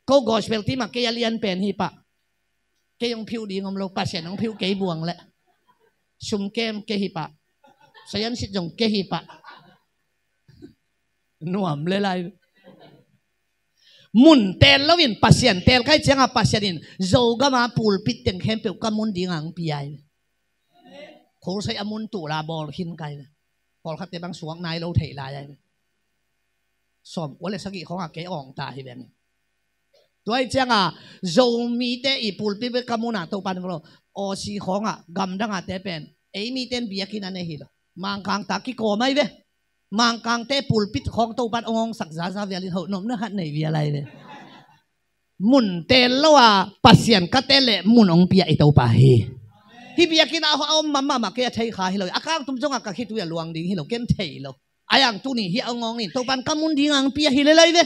Speaker 1: câu gospel tí mà cái alien pen hi pa cái ông phiêu đi ngom lo pa sẽ ông phiêu cái buồn lệ sum kem cái hi pa sayan sit jong cái hi pa หน่วมเลยไรมุนเตลวินพัศยันเตลใครเชงอาพัศยินโจกมาพูลปิดเต็งเข็มเปียวกมุนดีงังพี่ใหญ่ขอใช้อมุนตุลาบอลหินไก่บอลคัดแต่บางสวงนายเราเทลายสอบวันเลสกิของอาเกอองตาให้แบบตัวไอ้เจ้าอะโจมีเตอิปูลปิดไปกมุนอะตัวปันกรอโอซิของอะกำดังอาเตเป็นเอ้มีเตนเบียกินอันเนี่ยหรอมังคังตากิโกไม่เว้ mang càng tê pulpit khong tàu bắt ông ông sắc giá giá về lên hậu nôm nữa hạt này vì lại này mun tê loa pasien cắt tê lệ mun ông bia ít tàu bà hi hi bia kia nào ông mama mà kia thấy khai rồi akang tum trong akang khi tuổi luang đi hi rồi kem thấy rồi ai ăn tu ni hi ông ông ni tàu ban cam mun đi ăn bia hi lên lại về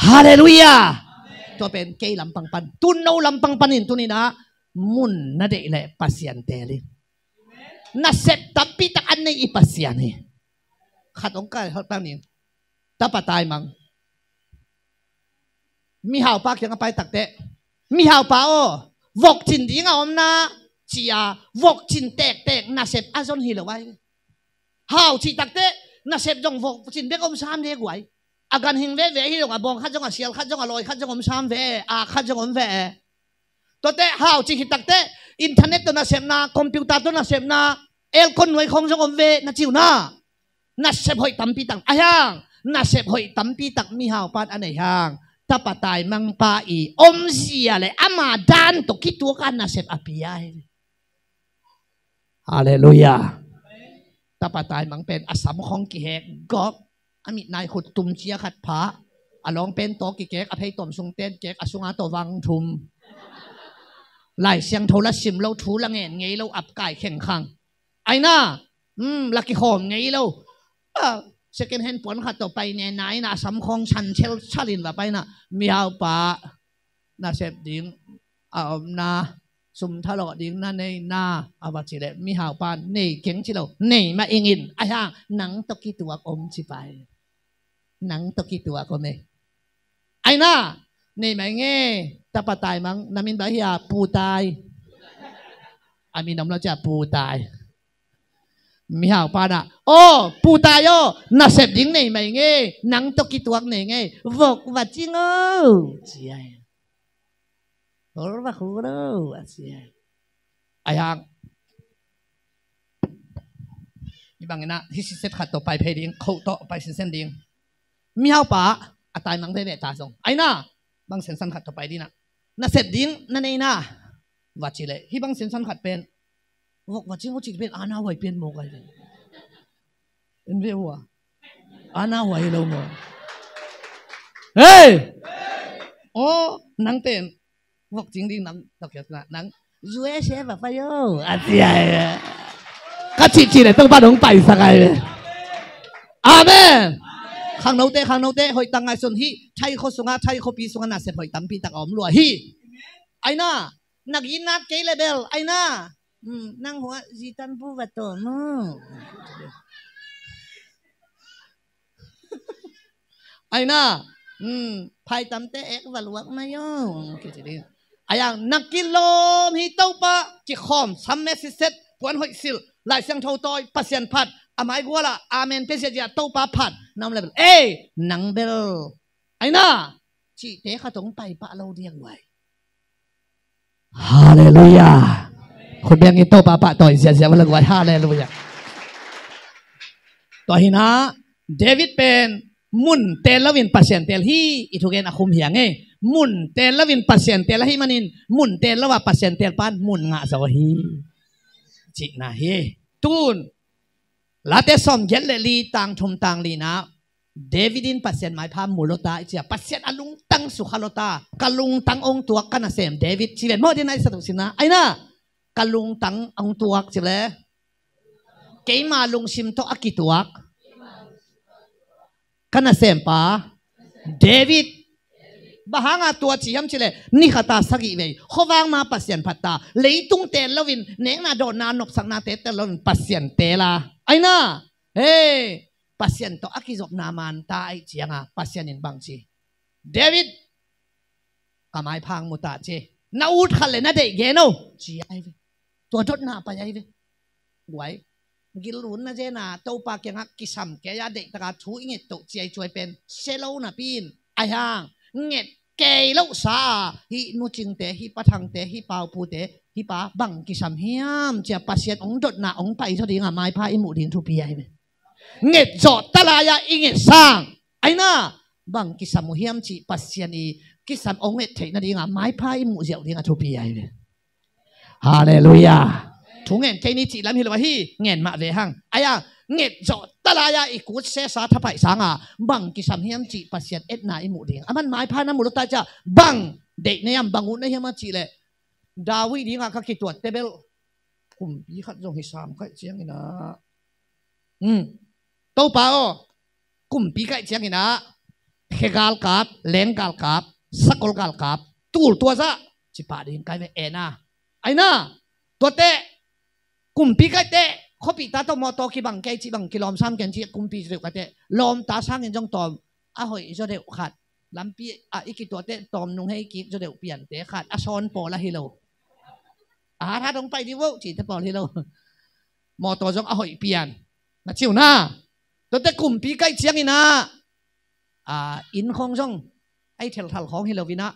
Speaker 1: Hallelujah cho bên cây làm pan tun nâu làm pan in tun ina mun na để lệ pasien tê lên na tapi tak anh này ipasian hi khát ông cái hết tăng niệm ta bắt tai mang mi hào bác chẳng phải tắc tệ mi hào bác ô vọc chín đi ngao na chỉ à vọc chín tẹt tẹt na xếp azon hi lâu ai hào chỉ tắc tệ na xếp dòng vọc chín biết ông sam đi quậy à gần hình vẽ vẽ hi lâu à bong khát dòng à xiel khát dòng à lôi khát dòng ông sam vẽ à khát dòng ông vẽ tôi tệ hào chỉ tắc tệ internet tôi na xem na computer tôi na xem na el con nuôi không dòng ông vẽ na chịu na นัสเซพอยตัมปีตังอะยังนัสเซพอยตัมปีตังมีหาวปานอะไรยังตาปตายมังปาอีอมเสียเลยอามาดานตกิตัวกันนัสเซอภิยาฮาเลลูยาตาปตายมังเป็นอสัมของกิเหกก็อามินายขุดตุมเชียขัดพระอลองเป็นตอกิเกกอภัยตอมสุงเต้นเกกอสุงอาตวังทุมหลายเสียงโทรศิมเราทูละเงี้ยเราอับกายแข่งขัง ไอ้น่าอืมลักกิหอมไงเราเซกันเห็นผลขัดต่อไปเนี่ยไหนนะสำคองชันเชลชาลินบบไปนะมีเอาปะน่ะเสพดิ้งเอาหน้าสุมทะเลาะดิ้งนั่นในนาอาวัติเลมีอาวปานนี่ เข่งชิโลนี่มาเองอินไอ้ห่างหนังตะกี้ตัวอมชิไปหนังตะกี้ตัวก็ไม่ไอ้น้านี่ไหมเงี้ยตะปะตายมั้งน้ำมินบะฮิยาปูตายอามีน้ำเราจะปูตายมีหาปานะโอ้ปูตายโอนาเสพดิ้งไหนไหมเงี้นังตกิตวกไหนเงี้วกวัดจิงเออจสียโอ้ว่าคูเออเสียไอ้ยังมีบางยีนะที่เซ็ตขัดต่อไปเพลิงเขาต่อไปเส้นดิ้งมีหาปาอาตายมังได้เน่ตาสงไอ้น่าบางเส้นสันขัดต่อไปดีนะนาเสพดิ้งนั่นเองนะวัดจิเลยที่บางเส้นสันขัดเป็น我我今我这边安娜会变魔鬼的，因为我安娜会了么？哎，哦，能点，我今天能特别难能，如何写爸爸哟？啊，这呀，他起起来当把龙拜上来的，阿门。ข้างโน้ตเตข้างโน้ตเตหอยตังไงส่วนฮีใช่โคสุงาใช่โคปีสุงานาเสพหอยตังปีตักอมรัวฮีไอ้น่านักยินนักเกลเลเบลไอ้น่านั่งหัวจีตันผู้วาดตัวนู้ไอ้น่าอืมไพ่ตั้มเตะเอกวัลวักมาโย่คิดจะดีไอ้ยังนักกิโลมีเต้าปะจิคอมซัมเมสิเซตกวนหอยซิลลายเสียงเท่าต้อยปัสยันพัดอามายกัวละอาเมนเปเสียเต้าปะพัดน้ำเลยเอ้นังเบลไอ้น่าจีเตะขาตรงไป ปะเราเรียงไว้ฮาเลลูยาคนเบียงอินโตปาปะต่อยเสียเสียมาเลยว่าท่าเลยลู้ยางต่อหินะเดวิดเป็นมุนเตลวินปัสเซนเตลฮีอีทุเกนอะคุมเฮียงเองมุนเตลวินปัสเซนเตลฮีมันินมุนเตลวะาปัสเซนเตลปานมุนงะสวะฮีจิกนะเฮตุนลาเตสอมเยลเลลีต่างชมต่างลีนะเดวิดินปัสเซนหมายพามูลตาอิเสียปัสเซนอลุงตังสุขลตากลุงตังองตัวกันเซมเดวิดชีเวนโมดินไอสัตุสินะไอ้น่า kalung lung tang ang tuak sila. Kay malung simto akituak. Kana sempa. David. Bahanga tua chiam chile ni khata sagi ve khowang ma pasien phatta leitung te lovin ne na do na nok sang na te te lon pasien te la na hey pasien to akizop na man ta ai chianga pasien in bang chi david kamai phang muta che na ut khale na de geno chi ai ตัวจดหน้าไปยัยเวบวยกิลุนนะเจน่ะตัวปากยังฮักกิสัมแกยาเด็กตะการชูอิงเงตุเจียช่วยเป็นเซโลน่ะปีนไอห่างเงตแกเล่าสาฮินุจิงเตฮิปะทังเตฮิปาวปูเตฮิปาบังกิสัมเฮียมเจียปัสเซียนองจดหน้าองไปเท่าดีงาไม้พาอิมุดินทุปียัยเวเงตจอดตะลายาอิงเงตสร้างไอน่ะบังกิสัมเฮียมจีปัสเซียนีกิสัมองเงตเทนดีงาไม้พาอิมุเจียวดีงาทุปียัยเวฮาเลลูยาทุงเงินแค่นี้จีรันฮิลวะฮีเงินมาเวหังอายังเงินจอตลายาอีกุศเสสาทภัยสังอาบังกิสัมเฮียมจีปัสยัดเอ็ดนาอิมุเดียงอามันหมายพานามุลตาจะบังเด็กในยามบังอุนในยมจีเลยดาวิดีงาขักกิตรวจเตเบลคุมยี่ขัดจงฮิสามขัยเจียงนะอืมโตป่าอคุมปีขัดเจียงนะเฮกาลกับเลงกาลกับสกุลกาลกับตูลตัวซะจิปาดินกายเมเอนะไอ้น่ะตัวเตะกุมปีกนเตะขบิตาต้องมอตอกีบังแกจีบังกิลอมซ้แกันจีกุมปีเร็กันเตะลอมตาร้ำกันจ้องตอมอะหอยจะเร็วขาดลำปีอ่ะอีกตัวเตะตอมนุ่งให้กิจะเร็วเปลี่ยนเตะขาดอ่ะช้อนปอละฮิโลอ่ะถ้าต้องไปดิวจีตะปอฮิโลมอตอจ้องอะหอยเปลี่ยนนะเชียวหน้าตัวเตะกุมปีใกล้เชียงอีนะอ่าอินของจ้องไอ้เทลทัลของฮิโลวินะ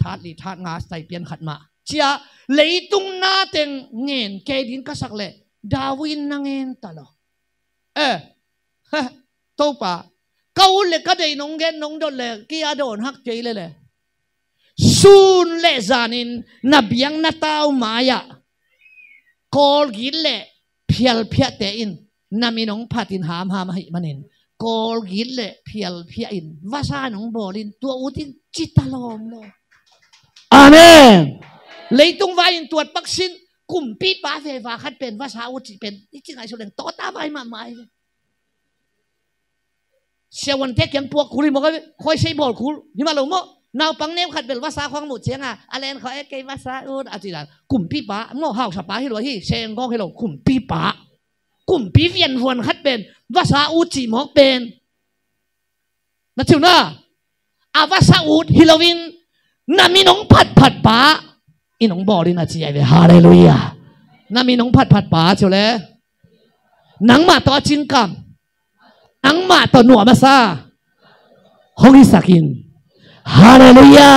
Speaker 1: ทาดลีทาดงาใส่เปลี่ยนขัดมา chia leitung na teng ngen ke din kasak le dawin nangen talo eh ờ, ha to pa kau le ka dei nong gen nong do le ki adon hak chei le le sun le zanin na biang na tau maya kol gil le phial phia te in nami nong patin ham ham hai manin kol gil le phial phia in vasa nong bolin tu utin chitalom lo amen เลยต้องวายตรวจวัคซีนกลุ่มปีป้าเฟฟ้าคัดเป็นภาษาอุจิเป็นนี่จริงไงส่วนห่งต่อตาไปมาหม่เสวันเทกยังพวกคุริมก็คอยใช้บอลคุนี่มาหลงมั้นาวปังเนยขัดเป็นภาษาของหมดเชียงอ่ะอะไรนเขาเอ้ไก่ภาษาอุดอาจิรันกลุ่มปีป้าโม่ห้าวสป้าให้รวยที่เชงก็ให้เรากลุ่มปีป้ากลุ่มปีเวียนวนคัดเป็นภาษาอุจิมอกเป็นนั่นถวนะอาภาษาอุดฮิโลวินนามีน้องผัดผัดป้าอีน้องบอกดีนะจีไอเดฮาเลลูยานามีน้องผัดผัดป๋าเชียวเลยหนังมาต่อจินกรรมหนังมาต่อหนัวมาซาฮองอิสักิน ฮาเลลูยา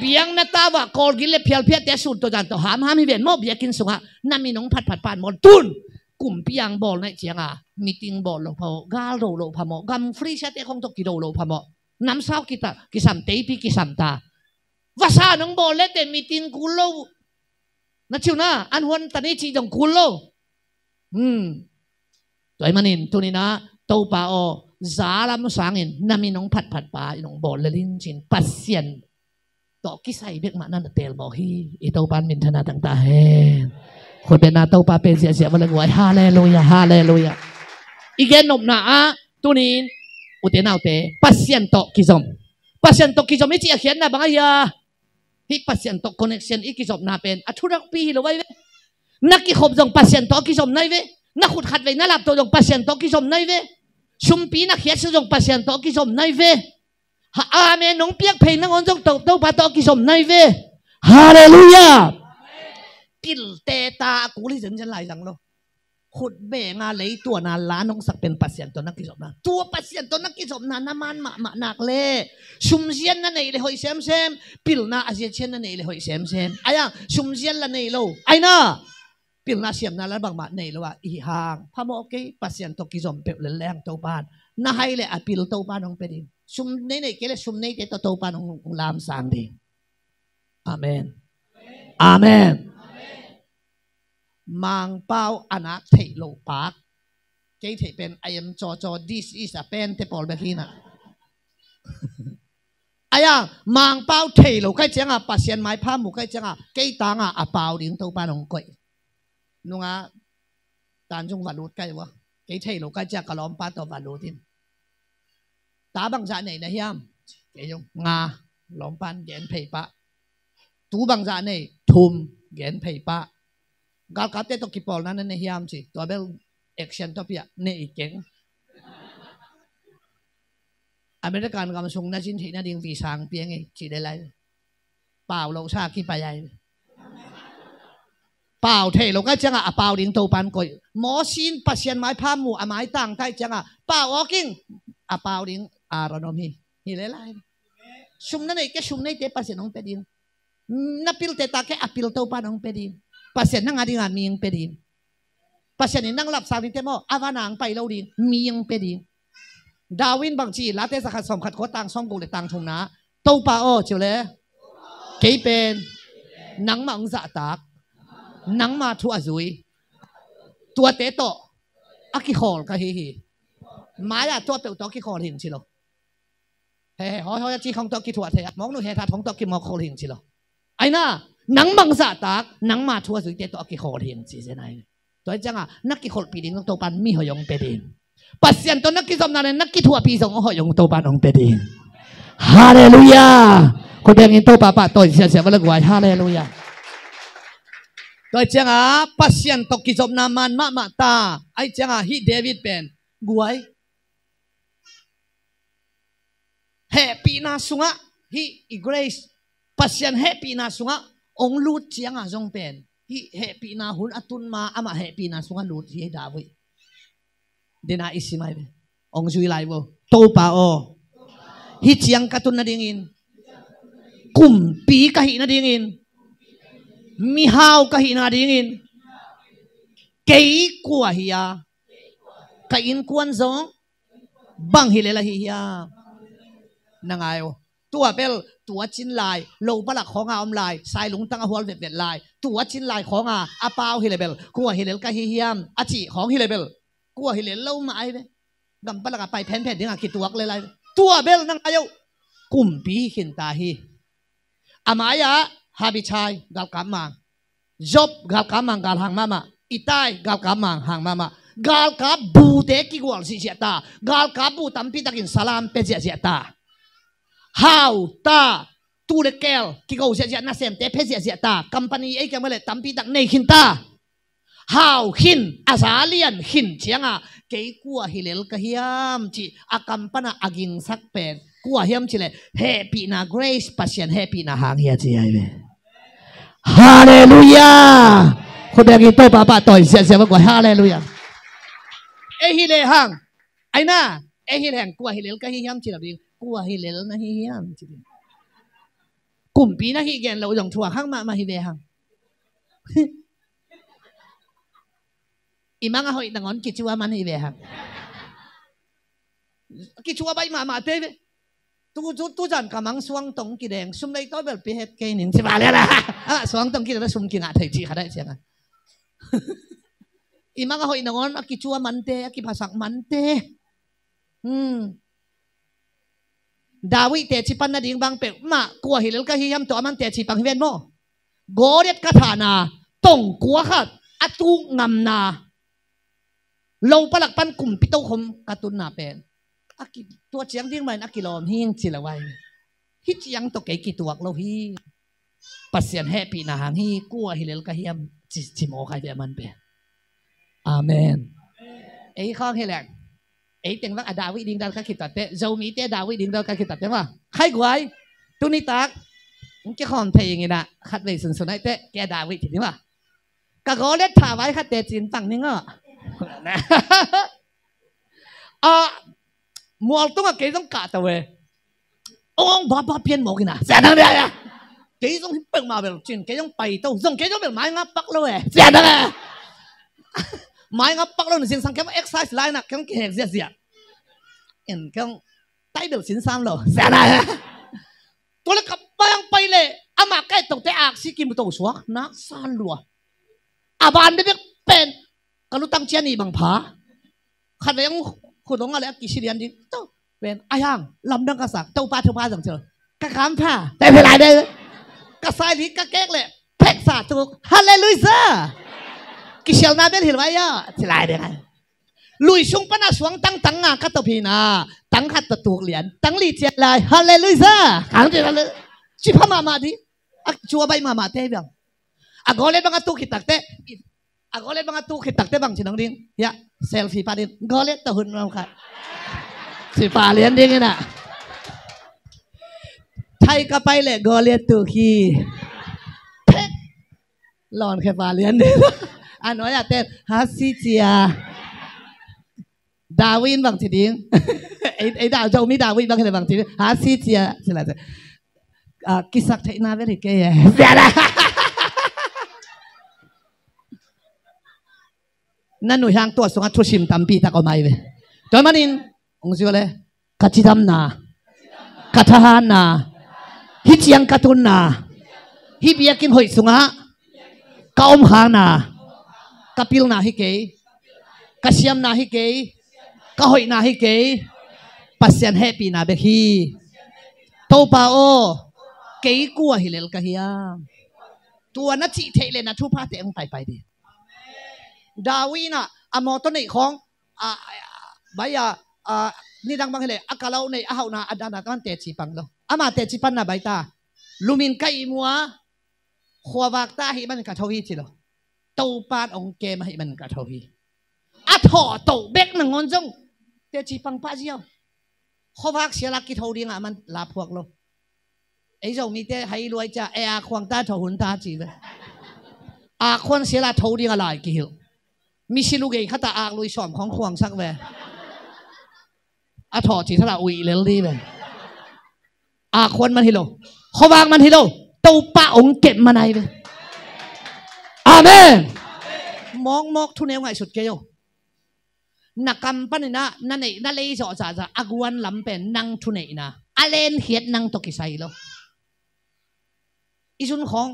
Speaker 1: เบียงนาตาวากอลกิเลเพียลเพียแต่สุดตัวจันตัวหามหามีเวียนมอบเบียกินสุขะนามีน้องผัดผัดปานหมดตุนกลุ่มพี่ยังบอลในเจียงอ่ะ มีติงบอลลงพ่อกาโรโลพ่มอกัมฟรีเาตเอคงตกกิโลโลพ่มอน้ำเศร้ากิตากิสัมเตยพี่กิสัมตา vasa nang bo le te mitin kulo na chu na an huan tani chi dong kulo hmm toy manin tuni na to pa o za lam sangin nami nong phat phat pa nong bo le lin chin pasien to ki sai bek ma na tel bo hi i to pan min thana tang ta he khoi pe na to pa pe sia sia wala ngoi hallelujah hallelujah igen nop na a tunin uten autte tàu to kizom pasien to kizom chi khian na bang ya hi patient to connection i ki job na pen a thurak pi hi lo wai ve na ki khop jong patient to ki job nai ve na khut khat ve na lap to jong patient to ki job nai ve sum pi na khiat se jong patient to ki job nai ve ha amen nong piak phei na ngon jong to to pa to ki job nai ve hallelujah pil te ta cú li dân dân lai rằng lo ขุดเบงาเลยตัวนาล้านองสักเป็นปัสเซียนตัวนักกิจสมนะตัวปัสเซียนตัวนักกิจสมนาน้ำมันมามาหนักเลยชุมเซียนนั่นเองเลยหอยเซมเซมปิลนาอาเซียนเชียนนั่นเองเลยหอยเซมเซมไอ้ยังชุมเซียนละเนี่ยโลไอ้น่าปิลนาเซียมน่าแล้วบางมาเนี่ยโลว่าอีหางพามาโอเคปัสเซียนตัวกิจสมเป็นแรงเต้าบ้านน่าให้เลยอะภิลเต้าบ้านองเป็นชุมเนี่ยเนี่ยเกลี่ยชุมเนี่ยเกลี่ยตัวเต้าบ้องลามสังดีอาเมนอาเมน mang bao anak thei lo pak cái thei bên i am cho cho this is a pen te pol belina à mang bao cái lo à, changa pasien mai pha à, à, à bao ke tanga a pau quỷ, to à, nong koi vật tan cái valut kai wa ke thei lo kai à, cha kalom pa to valutin ta bang giá dạ này na hiam cái yung ngà lom pan gen phei pa tu bang giá dạ này thum gen phei pa Gal kapte to kipol na ne hiam si. To abel action to pia ne ikeng. American kam sung na sin hina ding visang piang eh chỉ để lại. Bao lâu sa ki payai. Bao thế lâu cái chẳng à bao ding to pan coi. Mo sin pasien mai pha mu à mai tang tai chẳng à. Bao walking à bao ding aranom hi. Hi le lai, Sung na này cái sung này te pasien ông pedin. pil te ta cái apil to pan ông pedin. พราะฉะนั่งอธิษฐานมียงเปรียราะฉะนั้นนั่งหลับสาวิเตมออวานางไปเล่าดีมียงเปรียดาวินบางทีลาเตสขัดสมขัดโคตังซ่องกุเลตังทงนะตู้ปลาโอเจ๋อเลยกี่เป็นนังมาอังสะตักนังมาทัวรุยตัวเตโตอคิขอลกะฮีฮีมาละตัวเตโตอกขอลหินชิโลเฮ้เฮ้อยฮ้อยจีของตอกขีัวเทียมองหนูเฮ่ถาของโตอกขมอกโคลหินชิโลไอ้น้านังบังสะตักนังมาทัวสุดเตะตอกี่คอเรียงสีเสนตัวจังอะนักกี่คดปีดิ่งตัวปันมีหอยองเปดินปัสยันตัวนักกิ่สมนาเนนักกิ่ทัวปีสองหอยองตัวปันองเปดินฮาเลลูยาคนเดียงินตัวป้าป้าตัวเสียเสียวันละกวายฮาเลลูยาตัวจังอะปัสยันตัวกิ่สมนามันมามาตาไอเจ้าอะฮีเดวิดเป็นกวยเฮปีนาสุงะฮีอีเกรสปัสยันเฮปีนาสุงะ Ong lut siya nga song pen. Hi happy na hun atun ma ama happy na sunga lut siya dawi. Dina isimay. Ong zui lai wo. To pa o. Hi siyang katun na dingin. Kumpi kahi na dingin. Mihaw kahi na dingin. Kay kuwa hiya. Kain kuwan zong. Bang hilela hiya. Nangayo. Tua pel ตัวชิ้นลายโลบลักของอาอมลายสายหลงตั้งหัวเด็ดเด็ดลายตัวชิ้นลายของอาอาปาวฮิเลเบลกัวฮิเลลกะฮิฮิยมอาจิของฮิเลเบลกัวฮิเลลเล่ามาไอ้เนี่ยดำปลักไปแผ่นแผ่นเดียวกิตัวกเลยลายตัวเบลนั่งอายุกุมปีหินตาฮีอามายะฮาบิชายกับกามังจบกับกามังกับหางมามาอิตายกับกามังหางมามากาลกับบูเตกิกวลสิเจตากาลกับบูตัมพิตักินสลามเปเจเจตา hau ta tu de kel ki go zia zia na sem te phe zia zia ta company e ke male tampi tak nei khin ta hau hin azalian hin chianga ke kwa hilel ka hiam chi a kampana aging sak pen kwa hiam chile happy na grace patient happy na hang hi chi ai be hallelujah ko be ki to papa to zia zia ko hallelujah e hi le hang aina e hi hang kwa hilel ka hi hiam chi la bing กูว่าฮิเลลนะฮิเฮียนจริกลุ่มปีนะฮิเกนเราอย่างทั่วข้างมามาฮิเบฮังอีมังอ่ะเขาอีต่างอนกิจวัตรมันฮิเบฮังกิจวัตรไปมามาเต้ตู้จุดตู้จันกำมังสว่างตงกิแดงซุ่มในตัวเบลพิเป็ดแกนิ่งใช่ปะเลยนะอะสว่างตงกิเล้วซุ่มกินอะไรที่ขนาดเช่นนั้นอีมังอ่ะเขาอีต่างอนกิจวัตรมันเต้กิภาษามันเต้อืมดาวิเตชิปันนาดิ่งบางเป็มากัวฮิลก็ฮิยมตัวมันเตชิปังเวนโมโกเรตกะฐานาตงกัวขัดอตุงำนาลงปลักปันกลุ่มพิโตคมกตุนนาเป็นอากิตัวเชียงดิ่งมันอากิลอมฮิงจิละไวฮิจยังตกเกกิตัวเราฮีปัสเซียนแฮปีนาหางฮีกัวฮิลกะฮิยมจิจิโมใครเปมันเป็นอาเมน เอ้ข้างเฮแหลก ấy tiếng lắc à David đinh đal các khi tập thế dâu mi thế David đinh đal các khi tập thế mà khai quái tu ni tạc cái con thầy như nè khát về sân sân ấy thế kẻ cái David thì mà cả cô lết thả vai khát thế chín tặng nhưng à à mua tung à cái giống cả tàu về ông bà bà biên mồ cái nè sẽ năng đây à cái giống bưng mà bèn chuyện cái giống bày tàu giống cái giống bèn mái ngáp bắc luôn về sẽ năng à มางับปักลงสิ่งสังเกตเอ็กซ์ไซส์ไลน์นะเข้มแขงเสียเสียเอ็นเข้ไต่เดือดสินสามโลเสียนะตัวเล็กบไปยังไปเลยอามาเกลตัวเตะอักซิกิมตกสวกนักสันลัวอาบานเด็กเป็นกันรู้ตั้งเจนีบังผาขัดเลี้งขุดหลงอะไรกิชิลรียนดิต้อเป็นอายังลำดังกระสักเต้าป้าเจ้าป้าสังเชิกระขามผ้าแต่เวลาเด้อกระสายลิกกระแก๊กเลยเพ็กซ่าถูกฮลเลลูยาห์กิเชลนาเบลฮิลวายะสิไลเดนลุยชุ่งปนัสวงตั้งตั้งอ่ะคาตพีนาตั้งขัดตะตุกเหรียญตั้งลีเจลายฮาเลลูซาขังเจลเลชิพมามาดิอักชัวใบมามาเทเบียงอักโกเลบังตุกิตักเตอักโกเลบังตุกิตักเตบังชินังดิ้งยะเซลฟี่ปาดิ้โกเลตะหุนมั้งค่ะสิปาเลียนดิ้งนะไทยก็ไปแหละโกเลตุกีหลอนแค่ปาเลียนดิ anh nói là tên hả à Darwin bằng thì điên ấy ấy đạo châu mi Darwin bằng thì bằng thì điên hả si à thế là thế à kisak thấy na với thì cái nan nu hang tua songa thusim tampi ta ko mai ve toy manin ong ju le kachitam na kathahan na hichiang katun na hibiakin hoi sunga kaom ha kapil na hi ke kasiam na hi ke kahoi na hi ke pasien happy na be hi to pa o ke ku hi lel ka hiya tu na chi the le na thu pa te ang pai pai di dawi na amo to nei khong a baya a ni dang bang hele akalau nei a hau na adana kan te chi pang lo ama te chi pan na bai ta lumin kai mua khwawak ta hi man ka thawi chi lo ตูปาดองเกมให้มันกระทีอัดหอโตเบกนังงอนจงเตจีฟังปาเจียว ขวักเสียลักกิทอดีงามันลาพวกลงไอ้จงมีเตให้รวยจะเอาควงตาทหุนตาจีเลยอาควงเสียลักทอดีอะายกิ่วมีสิลูกเองข้าตาอาลุยสอมของควงสักเวอัดหอจีทลาอุยเลลี่เลยอาควงมันฮิโลขวักมันฮิโลตูปาองเกมมาไหนเลยาเมนมองมองทุนเอวไงสุดเกี่ยวนักกรรมปั้นนะนั่นเองนั่นเลยสอจ่าจ่าอกวนลำเป็นนั่งทุนเองนะอะไรเห็ดนั่งตกใจ่หรออีสุนของ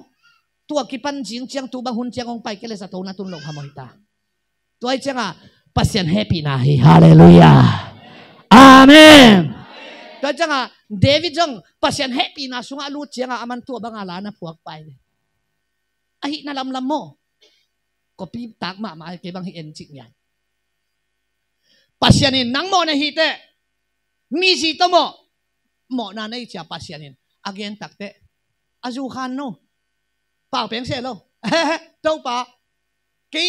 Speaker 1: ตัวกิปันจิงเจียงตัวบังหุ่นเจียงองไปเกลสัะโตนะตุนลงหามอิตาตัวไอเจียงอ่ะปัสยันแฮปปี้นะฮิฮาเลลูยาอาเมนตัวเจียงอ่ะเดวิดจงปัสยันแฮปปี้นะสุงอาลูเจียงอ่ะอามันตัวบังอาลานะพวกไป ahi na lam lam mo kopi tak ma ma ke bang hi en chik yan pasianin nang mo na hite mi si to mo mo na nei cha pasianin again te, azu khan no pa peng se lo to pa ki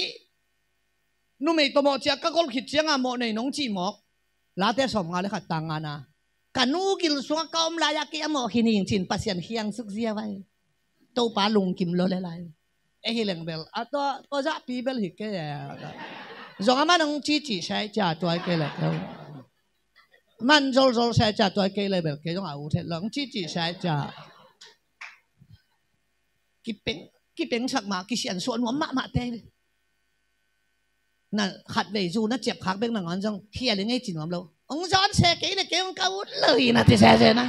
Speaker 1: nu mei to mo cha ka kol khit chiang mo nei nong chi mo la te som nga le khat tang ana kanu gil suwa kaum la ya ki mo hin hin chin pasian hiang suk zia vai to pa lung kim lo le lai hileng bel à to to za pi bel hi này zonga man ong chi à, chi sai cha tuai ke la ke man zol zol sai cha tuai cái này bel cái dong au the long chi chi sai cha ki peng ki peng sak ma ki sian suan ma ma te na khat ve zu na chep khak beng na ngon jong hia le ngai chin wam lo ông gión xe cái này cái ông cao lời là thì xe xe nó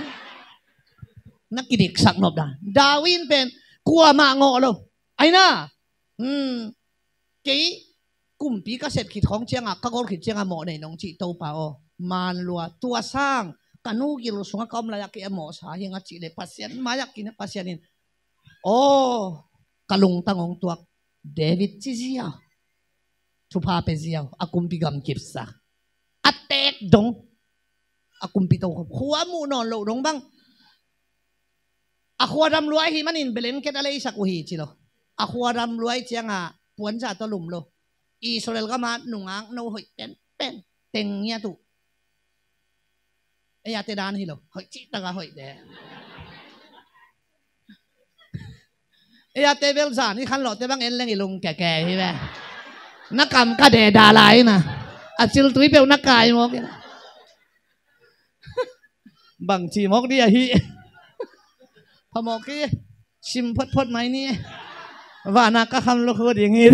Speaker 1: nó kỳ địch sẵn nộp đàn Darwin bên cua mà ngộ đâu ai na um cái pi bị set sếp khi thong chiang à các con khi chiang à mỏ này nông chị tàu bảo man lúa tua sang kanu kilo sunga kaum layak ya mo sa hinga chị để pasien mayak kina pasienin oh kalung tangong tuak David chizia à? thu pa pe zia à? akum pigam kipsa atek dong akum pito khuwa mu non lo dong bang akhwa dam luai hi manin belen ket alei sakuhi lo à hoa ram lối chẳng à buồn ra to lùm lô Israel gam à nung ang nô hội pen pen tiếng nha tụ ấy à tê đan hi lô hội chỉ tăng gà hội đẻ ấy à tê bel giản đi khăn lọ tê băng en lên ilung kè kè hi về nó cầm cả đẻ đà lại nè à chil túi bèo nó cài mốc bằng chỉ mốc đi à hi พอมอกี้ชิมพดพดไหมนี่ ว่านักขคำลูกคดอย่างนี้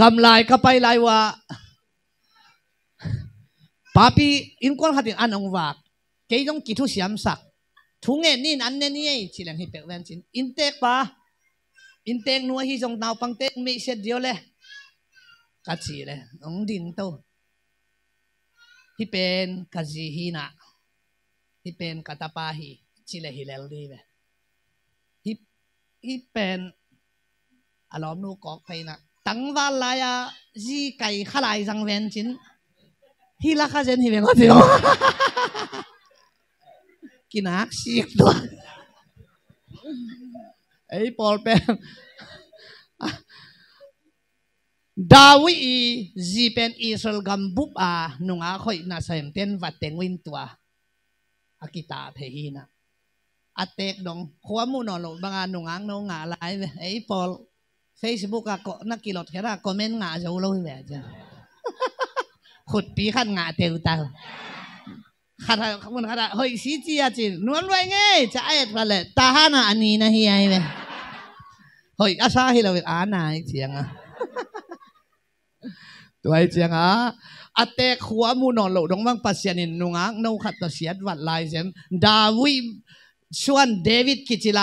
Speaker 1: กำไรก็ไปลายว่าป้าพี่อินควนหัดอันองว่าเกี่ยงกิทุสยามศัก ทุงเงินนี่อันเนี่ยี่ชิลังฮิเปกแวนชินอิน เตกปะอินเตกนัวฮิจงดาวปังเตกไม่เสียเดียวเลยกัจจีเลยองดินโตที่เป็นกัจจีฮีนาฮิเป็นกาตาปาฮิชิเลฮิเลลดีเวฮิฮิเป็นอารมณ์นูกอกไปนะตั้งวันลายาจีไก่ขลายจังเวนจินฮิลักเจนฮิเวงก็ฟิวกินักสีบตัวไอ้พอลเป็นดาวีจีเป็นอิสราเอลกัมบุบอานุ่งอาคอยน่าเซียมเต้นวัดเต็งวินตัวอกิตาเทฮีนะอัตเตกดงขวามูนอลบางอันุงางนงาอะไรเอ้ยพอลเฟซบุ๊กก็นักกิโลทเฮราคอมเมนต์งาจะอุลอยแบบจ้ะขุดปีขันงาเตวตาขนาดขนาดเฮ้ยสีจีอาจินนวลไว้ไงจะเอ็ดทะเลยตาฮานาอันนี้นะเฮียไอ้เฮ้ยอาซาให้เราอ่านนายเสียงอะตัวไอ้เสียงอะอาเตขวามูนอนหลดงมังปัสยานินนุงักนูขัดตเสียดวัดลายเซนดาวิส่วนเดวิดกิจิไล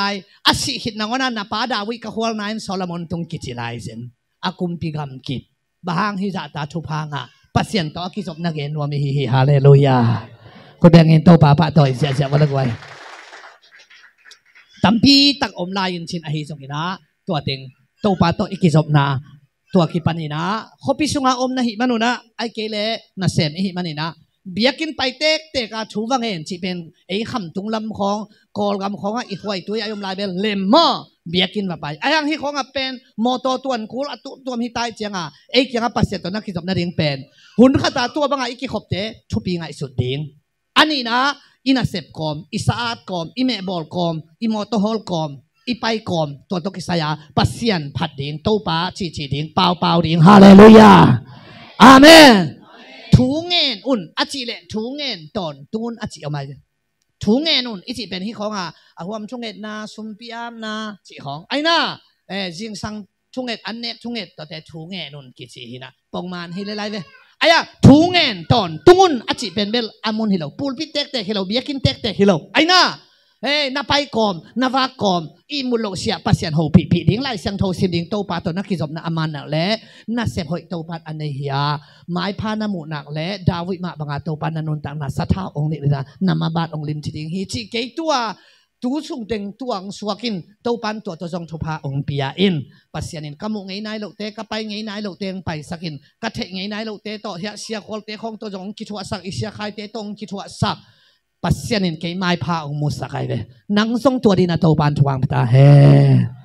Speaker 1: อาศิหิตนางนั้นนป้าดาวิกขววนายนโซโลมอนตุงกิจิไลเยเซนอากุมพิกรรมกิจบางฮิจัตาทุพังะปัสยานต่อกิจบนักเอนวามิฮิฮิฮาเลลูยาุณเดงเงินโตป้าป้าต่อยเสียเสียวันละกวยตั้มพีตักอมลายินชินอาฮิสกินะตัวเต็งโตป้าต่อีกิจบนาตัวกิปันอีนะขบิสุงาอมนะฮิมันุนะไอเกเลนะเซมฮิมันีนะเบียกินไปเตกเตกาชูวังเองจีเป็นไอ้คำตุงลำของกอลกำของอีควายตัวอายมลายเป็นเลมมอเบียกินมาไปไอ้ยังที่ของอ่ะเป็นมอตตัวนคูลอตุตัวมีตายเจียงอ่ะไอ้เจียงอ่ะปัสเซตตัวนักีดจบรนั่นเองเป็นหุ่นขตาตัวบังอ่ะอีกขบเตชุปีไงสุดดด้งอันนี้นะอินาเซบคอมอิสาอาดคอมอิเมบอลคอมอิมอตฮอลคอม一拜กอมตัวตุกิสยาปัสเซียนผัดดินตปลาชีฉีดินเปาเปาดินฮาเลลูยาอาเมนถุงเงินอุ่นอจิเลถุงเงินตอนตุนอจิเอามาถุงเงินอุ่นอิจิเป็นที่ของอาะอาวมชงเงินนาซุมปิอามนาจิของ ไอ้น่าเอ้ยิงสังถุงเงินอันเนบถุงเงินต่อแต่ถุงเงินอุ่นกิจิฮินะปองมันฮิเลไลเวไอ้ยาถุงเงินตอนตุนอจิเป็นเบลอามุนฮิโลปูลพิเตกเตฮิโลเบียกินเตกเตฮิโลไอ้น่าเอ้ยนับไปก่อมนับว่าก่อมอีมุลโลเสียปัสยันหูผีผีดิ้งไล่เสียงโทเสิยงดิ้งโตปาตัวนักกิจสมนาอามานักและนักเสพหอยโตปาอันเนียหมายพานามุนักและดาวิมาบังอาโตปานนนต่างนาสัทธาองค์นี้นะนามาบาทองค์ลิมจิดิ้งฮิจิเกตัวตูสุงเต็งตัวงสวกินโตปันตัวตัวจงทุพาองค์ปียาอินปัสยันินกมุงไงนายโลกเตะกไปไงนายโลกเตงไปสักินกะเทไงนายโลกเตะต่อเฮียเสียคลเตะของตัวจงคิดว่าสักอิเสียใครเตตงคิดว่าสัก pasianin ke mai pa ong musakai ve nang song tua na to ban thuang ta he